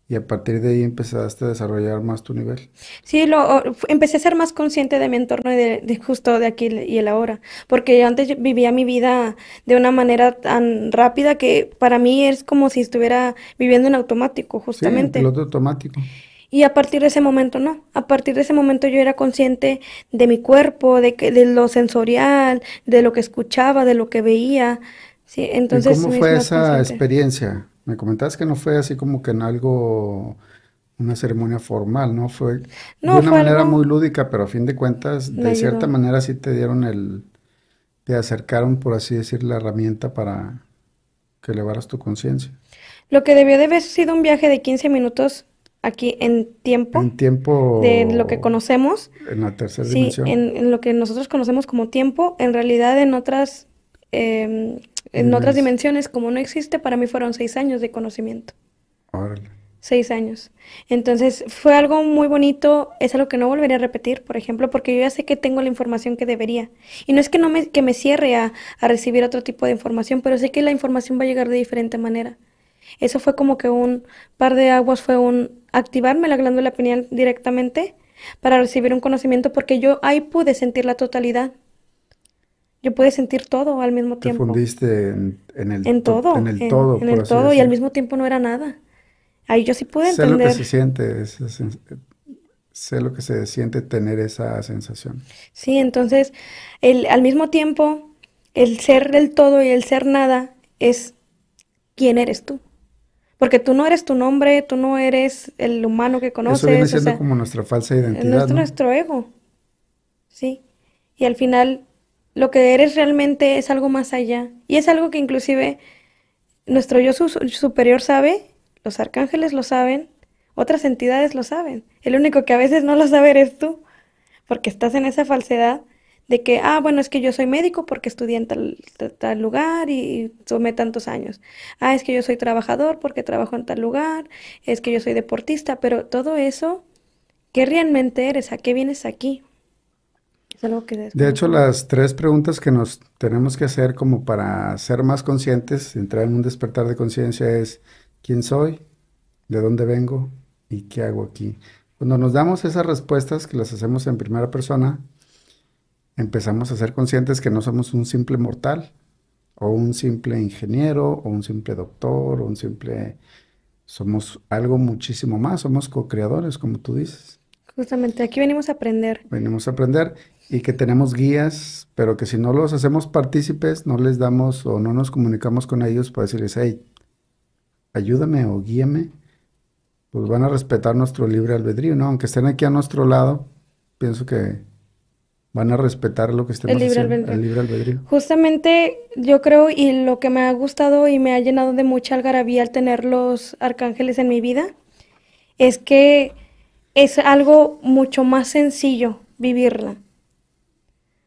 y a partir de ahí empezaste a desarrollar más tu nivel. Sí, lo, empecé a ser más consciente de mi entorno y de, justo de aquí y el ahora, porque yo antes vivía mi vida de una manera tan rápida que para mí es como si estuviera viviendo en automático, justamente. Sí, en piloto automático. Y a partir de ese momento no, a partir de ese momento yo era consciente de mi cuerpo, de, de lo sensorial, de lo que escuchaba, de lo que veía, ¿Cómo fue esa experiencia? Me comentabas que no fue así como que en algo, una ceremonia formal, ¿no? Fue de una manera muy lúdica, pero a fin de cuentas, de cierta manera sí te dieron el, te acercaron, por así decir, la herramienta para que elevaras tu conciencia. Lo que debió de haber sido un viaje de 15 minutos aquí en tiempo. En tiempo. De lo que conocemos. En la tercera dimensión. Sí, en, lo que nosotros conocemos como tiempo, en realidad en otras em, en otras dimensiones, como no existe, para mí fueron seis años de conocimiento. Seis años. Entonces fue algo muy bonito, es algo que no volvería a repetir, por ejemplo, porque yo ya sé que tengo la información que debería. Y no es que, no me, que me cierre a, a recibir otro tipo de información, pero sé que la información va a llegar de diferente manera. Eso fue como que un par de aguas, fue un activarme la glándula pineal directamente para recibir un conocimiento, porque yo ahí pude sentir la totalidad yo pude sentir todo al mismo tiempo. Te fundiste en, el, todo. En el todo. En, el todo y al mismo tiempo no era nada. Ahí yo sí pude entender. Sé lo que se siente, sé lo que se siente tener esa sensación. Sí, entonces, al mismo tiempo, el ser del todo y el ser nada es quién eres tú. Porque tú no eres tu nombre, tú no eres el humano que conoces. Eso viene siendo como nuestra falsa identidad. Nuestro, nuestro ego. Sí. Y al final lo que eres realmente es algo más allá. Y es algo que inclusive nuestro yo superior sabe, los arcángeles lo saben, otras entidades lo saben. El único que a veces no lo sabe eres tú, porque estás en esa falsedad de que, ah, bueno, es que yo soy médico porque estudié en tal, lugar y tomé tantos años. Ah, es que yo soy trabajador porque trabajo en tal lugar, es que yo soy deportista, pero todo eso, ¿qué realmente eres? ¿A qué vienes aquí? de hecho, las tres preguntas que nos tenemos que hacer como para ser más conscientes, entrar en un despertar de conciencia es, ¿quién soy? ¿De dónde vengo? ¿Y qué hago aquí? Cuando nos damos esas respuestas que las hacemos en primera persona, empezamos a ser conscientes que no somos un simple mortal, o un simple ingeniero, o un simple doctor, o un simple... Somos algo muchísimo más, somos co-creadores, como tú dices. Justamente, aquí venimos a aprender. Venimos a aprender y que tenemos guías, pero que si no los hacemos partícipes, no les damos o no nos comunicamos con ellos para decirles, hey, ayúdame o guíame, pues van a respetar nuestro libre albedrío, ¿no? Aunque estén aquí a nuestro lado, pienso que van a respetar lo que estemos el libre albedrío. Justamente yo creo y lo que me ha gustado y me ha llenado de mucha algarabía al tener los arcángeles en mi vida es que es algo mucho más sencillo vivirla.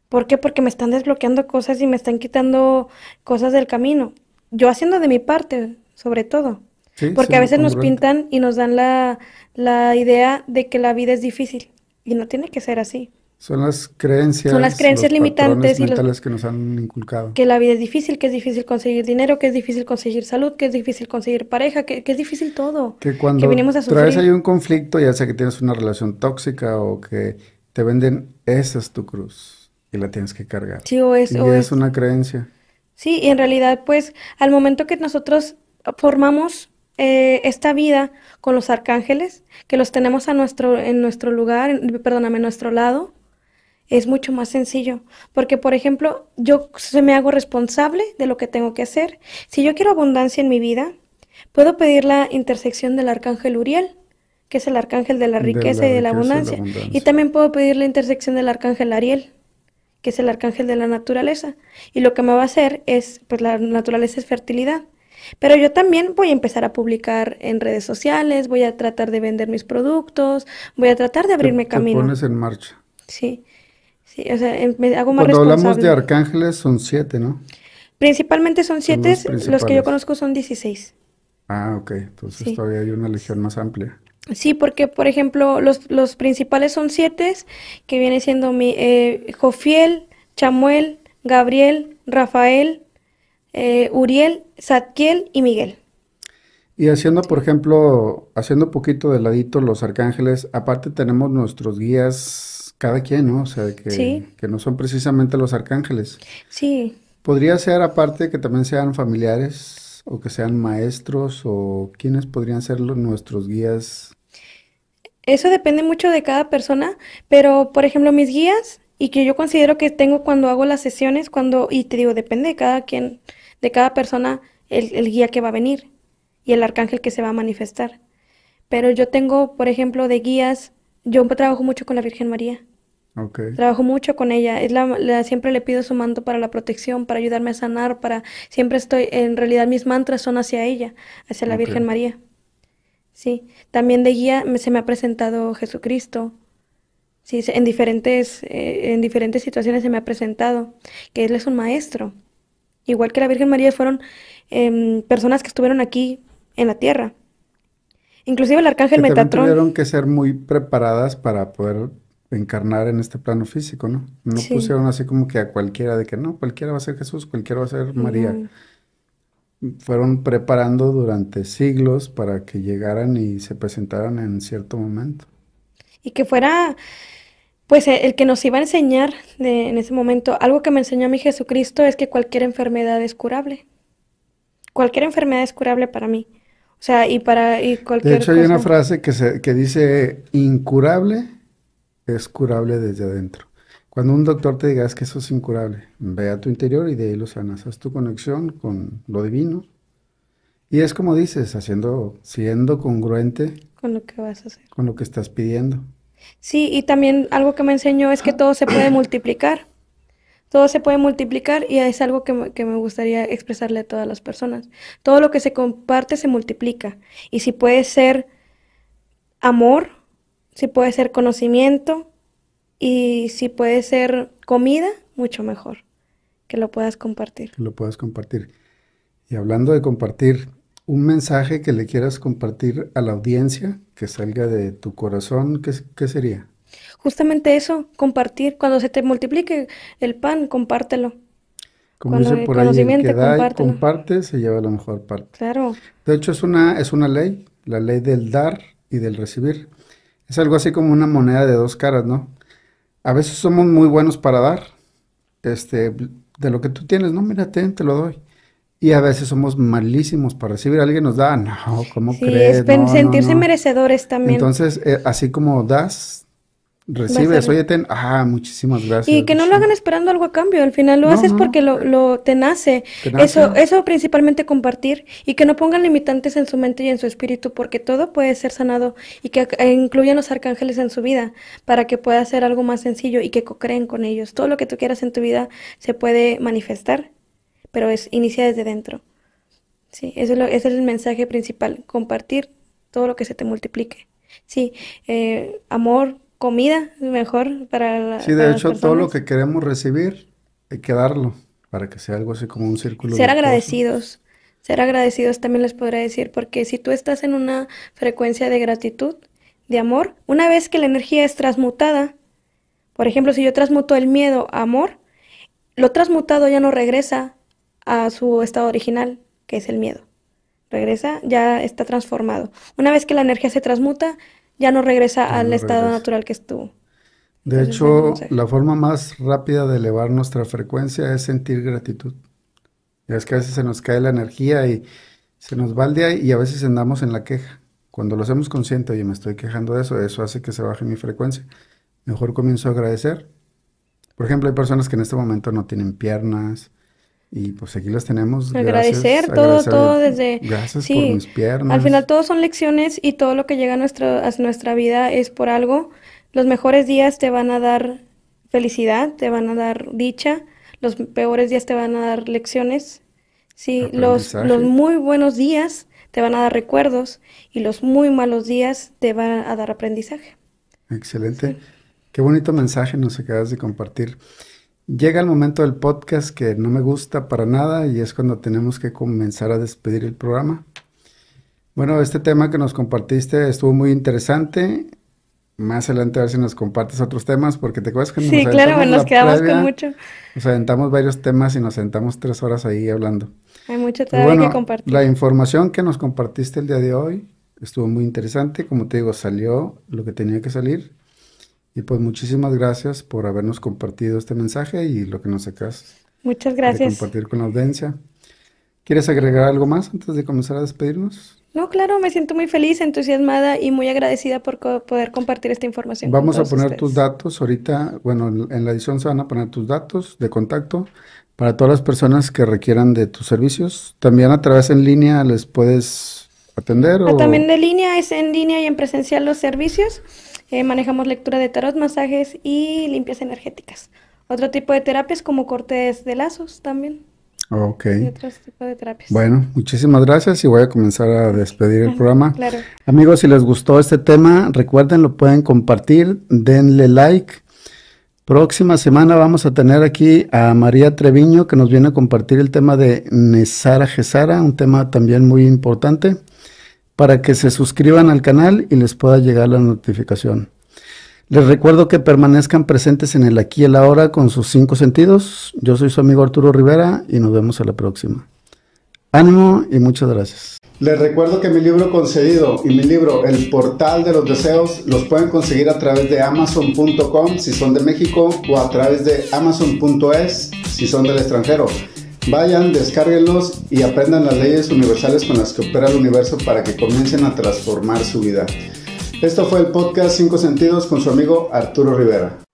¿Por qué? Porque me están desbloqueando cosas y me están quitando cosas del camino. Yo haciendo de mi parte, sobre todo. Porque a veces nos pintan y nos dan la, idea de que la vida es difícil y no tiene que ser así. Son las creencias. Son las creencias limitantes y los, que nos han inculcado. Que la vida es difícil, que es difícil conseguir dinero, que es difícil conseguir salud, que es difícil conseguir pareja, que, es difícil todo. Que cuando a traes hay un conflicto, ya sea que tienes una relación tóxica o que te venden, esa es tu cruz la tienes que cargar. Sí, o es. es, una creencia. Sí, y en realidad, pues, al momento que nosotros formamos eh, esta vida con los arcángeles, que los tenemos a nuestro, en nuestro lugar, perdóname, nuestro lado, es mucho más sencillo. Porque, por ejemplo, yo se me hago responsable de lo que tengo que hacer. Si yo quiero abundancia en mi vida, puedo pedir la intersección del arcángel Uriel, que es el arcángel de la riqueza y de la abundancia. Y también puedo pedir la intersección del arcángel Ariel, que es el arcángel de la naturaleza. Y lo que me va a hacer es, pues la naturaleza es fertilidad. Pero yo también voy a empezar a publicar en redes sociales, voy a tratar de vender mis productos, voy a tratar de abrirme camino. Te pones en marcha. Sí, sí, o sea, em, me hago más Cuando hablamos de arcángeles son siete, ¿no? Principalmente son siete, los, que yo conozco son dieciséis. Ah, ok, entonces todavía hay una legión más amplia. Sí, porque por ejemplo los, los principales son siete, que viene siendo mi, eh, Jofiel, Chamuel, Gabriel, Rafael, eh, Uriel, Zadkiel y Miguel. Y haciendo, por ejemplo, haciendo un poquito de ladito los arcángeles, aparte tenemos nuestros guías, cada quien, ¿no? O sea, que, que no son precisamente los arcángeles. Sí. Podría ser aparte que también sean familiares o que sean maestros o quiénes podrían ser los, nuestros guías eso depende mucho de cada persona, pero por ejemplo mis guías y que yo considero que tengo cuando hago las sesiones, cuando, y te digo, depende de cada quien, de cada persona, el, guía que va a venir y el arcángel que se va a manifestar. Pero yo tengo, por ejemplo, de guías, yo trabajo mucho con la Virgen María. Trabajo mucho con ella. Es la, siempre le pido su manto para la protección, para ayudarme a sanar, para... Siempre estoy... En realidad mis mantras son hacia ella, hacia la Virgen María. Sí, también de guía se me ha presentado Jesucristo. Sí, en diferentes, eh, en diferentes situaciones se me ha presentado que Él es un maestro. Igual que la Virgen María fueron em, personas que estuvieron aquí en la tierra. Inclusive el arcángel Metatron tuvieron que ser muy preparadas para poder encarnar en este plano físico, ¿no? No pusieron así como que a cualquiera de que no, cualquiera va a ser Jesús, cualquiera va a ser María fueron preparando durante siglos para que llegaran y se presentaran en cierto momento. Y que fuera, pues, eh, el que nos iba a enseñar en ese momento. Algo que me enseñó mi Jesucristo es que cualquier enfermedad es curable. Cualquier enfermedad es curable para mí. O sea, y para y cualquier. De hecho, hay una frase que, se, que dice: incurable es curable desde adentro. Cuando un doctor te diga que eso es incurable, ve a tu interior y de ahí lo sanas. Haz tu conexión con lo divino. Y es como dices, haciendo, siendo congruente. Con lo que vas a hacer. Con lo que estás pidiendo. Sí, y también algo que me enseñó es que todo se puede multiplicar. Todo se puede multiplicar y es algo que, que, me gustaría expresarle a todas las personas. Todo lo que se comparte se multiplica. Y si puede ser amor, si puede ser conocimiento, y si puede ser comida, mucho mejor. Que lo puedas compartir. Que lo puedas compartir. Y hablando de compartir, un mensaje que le quieras compartir a la audiencia, que salga de tu corazón, ¿qué, sería? Justamente eso, compartir. Cuando se te multiplique el pan, compártelo. Como dice por ahí, el que da y comparte se lleva la mejor parte. Claro. De hecho, es una, es una ley, la ley del dar y del recibir. Es algo así como una moneda de dos caras, ¿no? a veces somos muy buenos para dar, este, de lo que tú tienes, no, mírate, te lo doy. Y a veces somos malísimos para recibir. Alguien nos da, no, ¿cómo sí, crees? Es sentirse merecedores también. Entonces, eh, así como das, Recibes, oye, ah, muchísimas gracias. Y que no lo hagan esperando algo a cambio, al final lo haces porque lo, eh. lo te, nace. Eso, eso principalmente compartir y que no pongan limitantes en su mente y en su espíritu porque todo puede ser sanado y que incluyan los arcángeles en su vida para que pueda ser algo más sencillo y que creen con ellos. Todo lo que tú quieras en tu vida se puede manifestar, pero es inicia desde dentro. Sí, eso es, ese es el mensaje principal, compartir todo lo que se te multiplique. Sí, eh, amor, comida mejor para la Sí, de hecho, todo lo que queremos recibir hay eh, que darlo para que sea algo así como un círculo. Ser agradecidos, ser agradecidos también les podría decir, porque si tú estás en una frecuencia de gratitud, de amor, una vez que la energía es transmutada, por ejemplo, si yo transmuto el miedo a amor, lo transmutado ya no regresa a su estado original, que es el miedo. Regresa, ya está transformado. Una vez que la energía se transmuta, ya no regresa al estado natural que estuvo. De hecho, la forma más rápida de elevar nuestra frecuencia es sentir gratitud. Ya es que a veces se nos cae la energía y se nos va el día y a veces andamos en la queja. Cuando lo hacemos consciente, oye, me estoy quejando de eso, eso hace que se baje mi frecuencia. Mejor comienzo a agradecer. Por ejemplo, hay personas que en este momento no tienen piernas, y pues aquí las tenemos. Agradecer todo, todo desde... Gracias por piernas. Al final todo son lecciones y todo lo que llega a, nuestro, a nuestra vida es por algo. Los mejores días te van a dar felicidad, te van a dar dicha. Los peores días te van a dar lecciones. Sí, los, los muy buenos días te van a dar recuerdos y los muy malos días te van a dar aprendizaje. Excelente. Qué bonito mensaje nos acabas de compartir. Llega el momento del podcast que no me gusta para nada y es cuando tenemos que comenzar a despedir el programa. Bueno, este tema que nos compartiste estuvo muy interesante. Más adelante a ver si nos compartes otros temas, porque te acuerdas que nos Sí, claro, nos quedamos con mucho. Nos aventamos varios temas y nos sentamos tres horas ahí hablando. Hay mucho pues todavía que compartir. La información que nos compartiste el día de hoy estuvo muy interesante. Como te digo, salió lo que tenía que salir. Y pues muchísimas gracias por habernos compartido este mensaje y lo que nos sacas. Muchas gracias. compartir con la audiencia. ¿Quieres agregar algo más antes de comenzar a despedirnos? No, claro, me siento muy feliz, entusiasmada y muy agradecida por poder compartir esta información. Vamos a poner tus datos ahorita, bueno, en la edición se van a poner tus datos de contacto para todas las personas que requieran de tus servicios. También a través en línea les puedes atender. Ah, o... También de línea, es en línea y en presencial los servicios. Eh, manejamos lectura de tarot, masajes y limpias energéticas. Otro tipo de terapias como cortes de lazos también. Ok. Y de terapias. Bueno, muchísimas gracias y voy a comenzar a despedir el programa. Amigos, si les gustó este tema, recuerden, lo pueden compartir, denle like. Próxima semana vamos a tener aquí a María Treviño que nos viene a compartir el tema de Nesara Gesara, un tema también muy importante para que se suscriban al canal y les pueda llegar la notificación. Les recuerdo que permanezcan presentes en el aquí y el ahora con sus cinco sentidos. Yo soy su amigo Arturo Rivera y nos vemos a la próxima. Ánimo y muchas gracias. Les recuerdo que mi libro concedido y mi libro El Portal de los Deseos los pueden conseguir a través de amazon.com si son de México o a través de amazon.es si son del extranjero. Vayan, descárguenlos y aprendan las leyes universales con las que opera el universo para que comiencen a transformar su vida. Esto fue el podcast Cinco Sentidos con su amigo Arturo Rivera.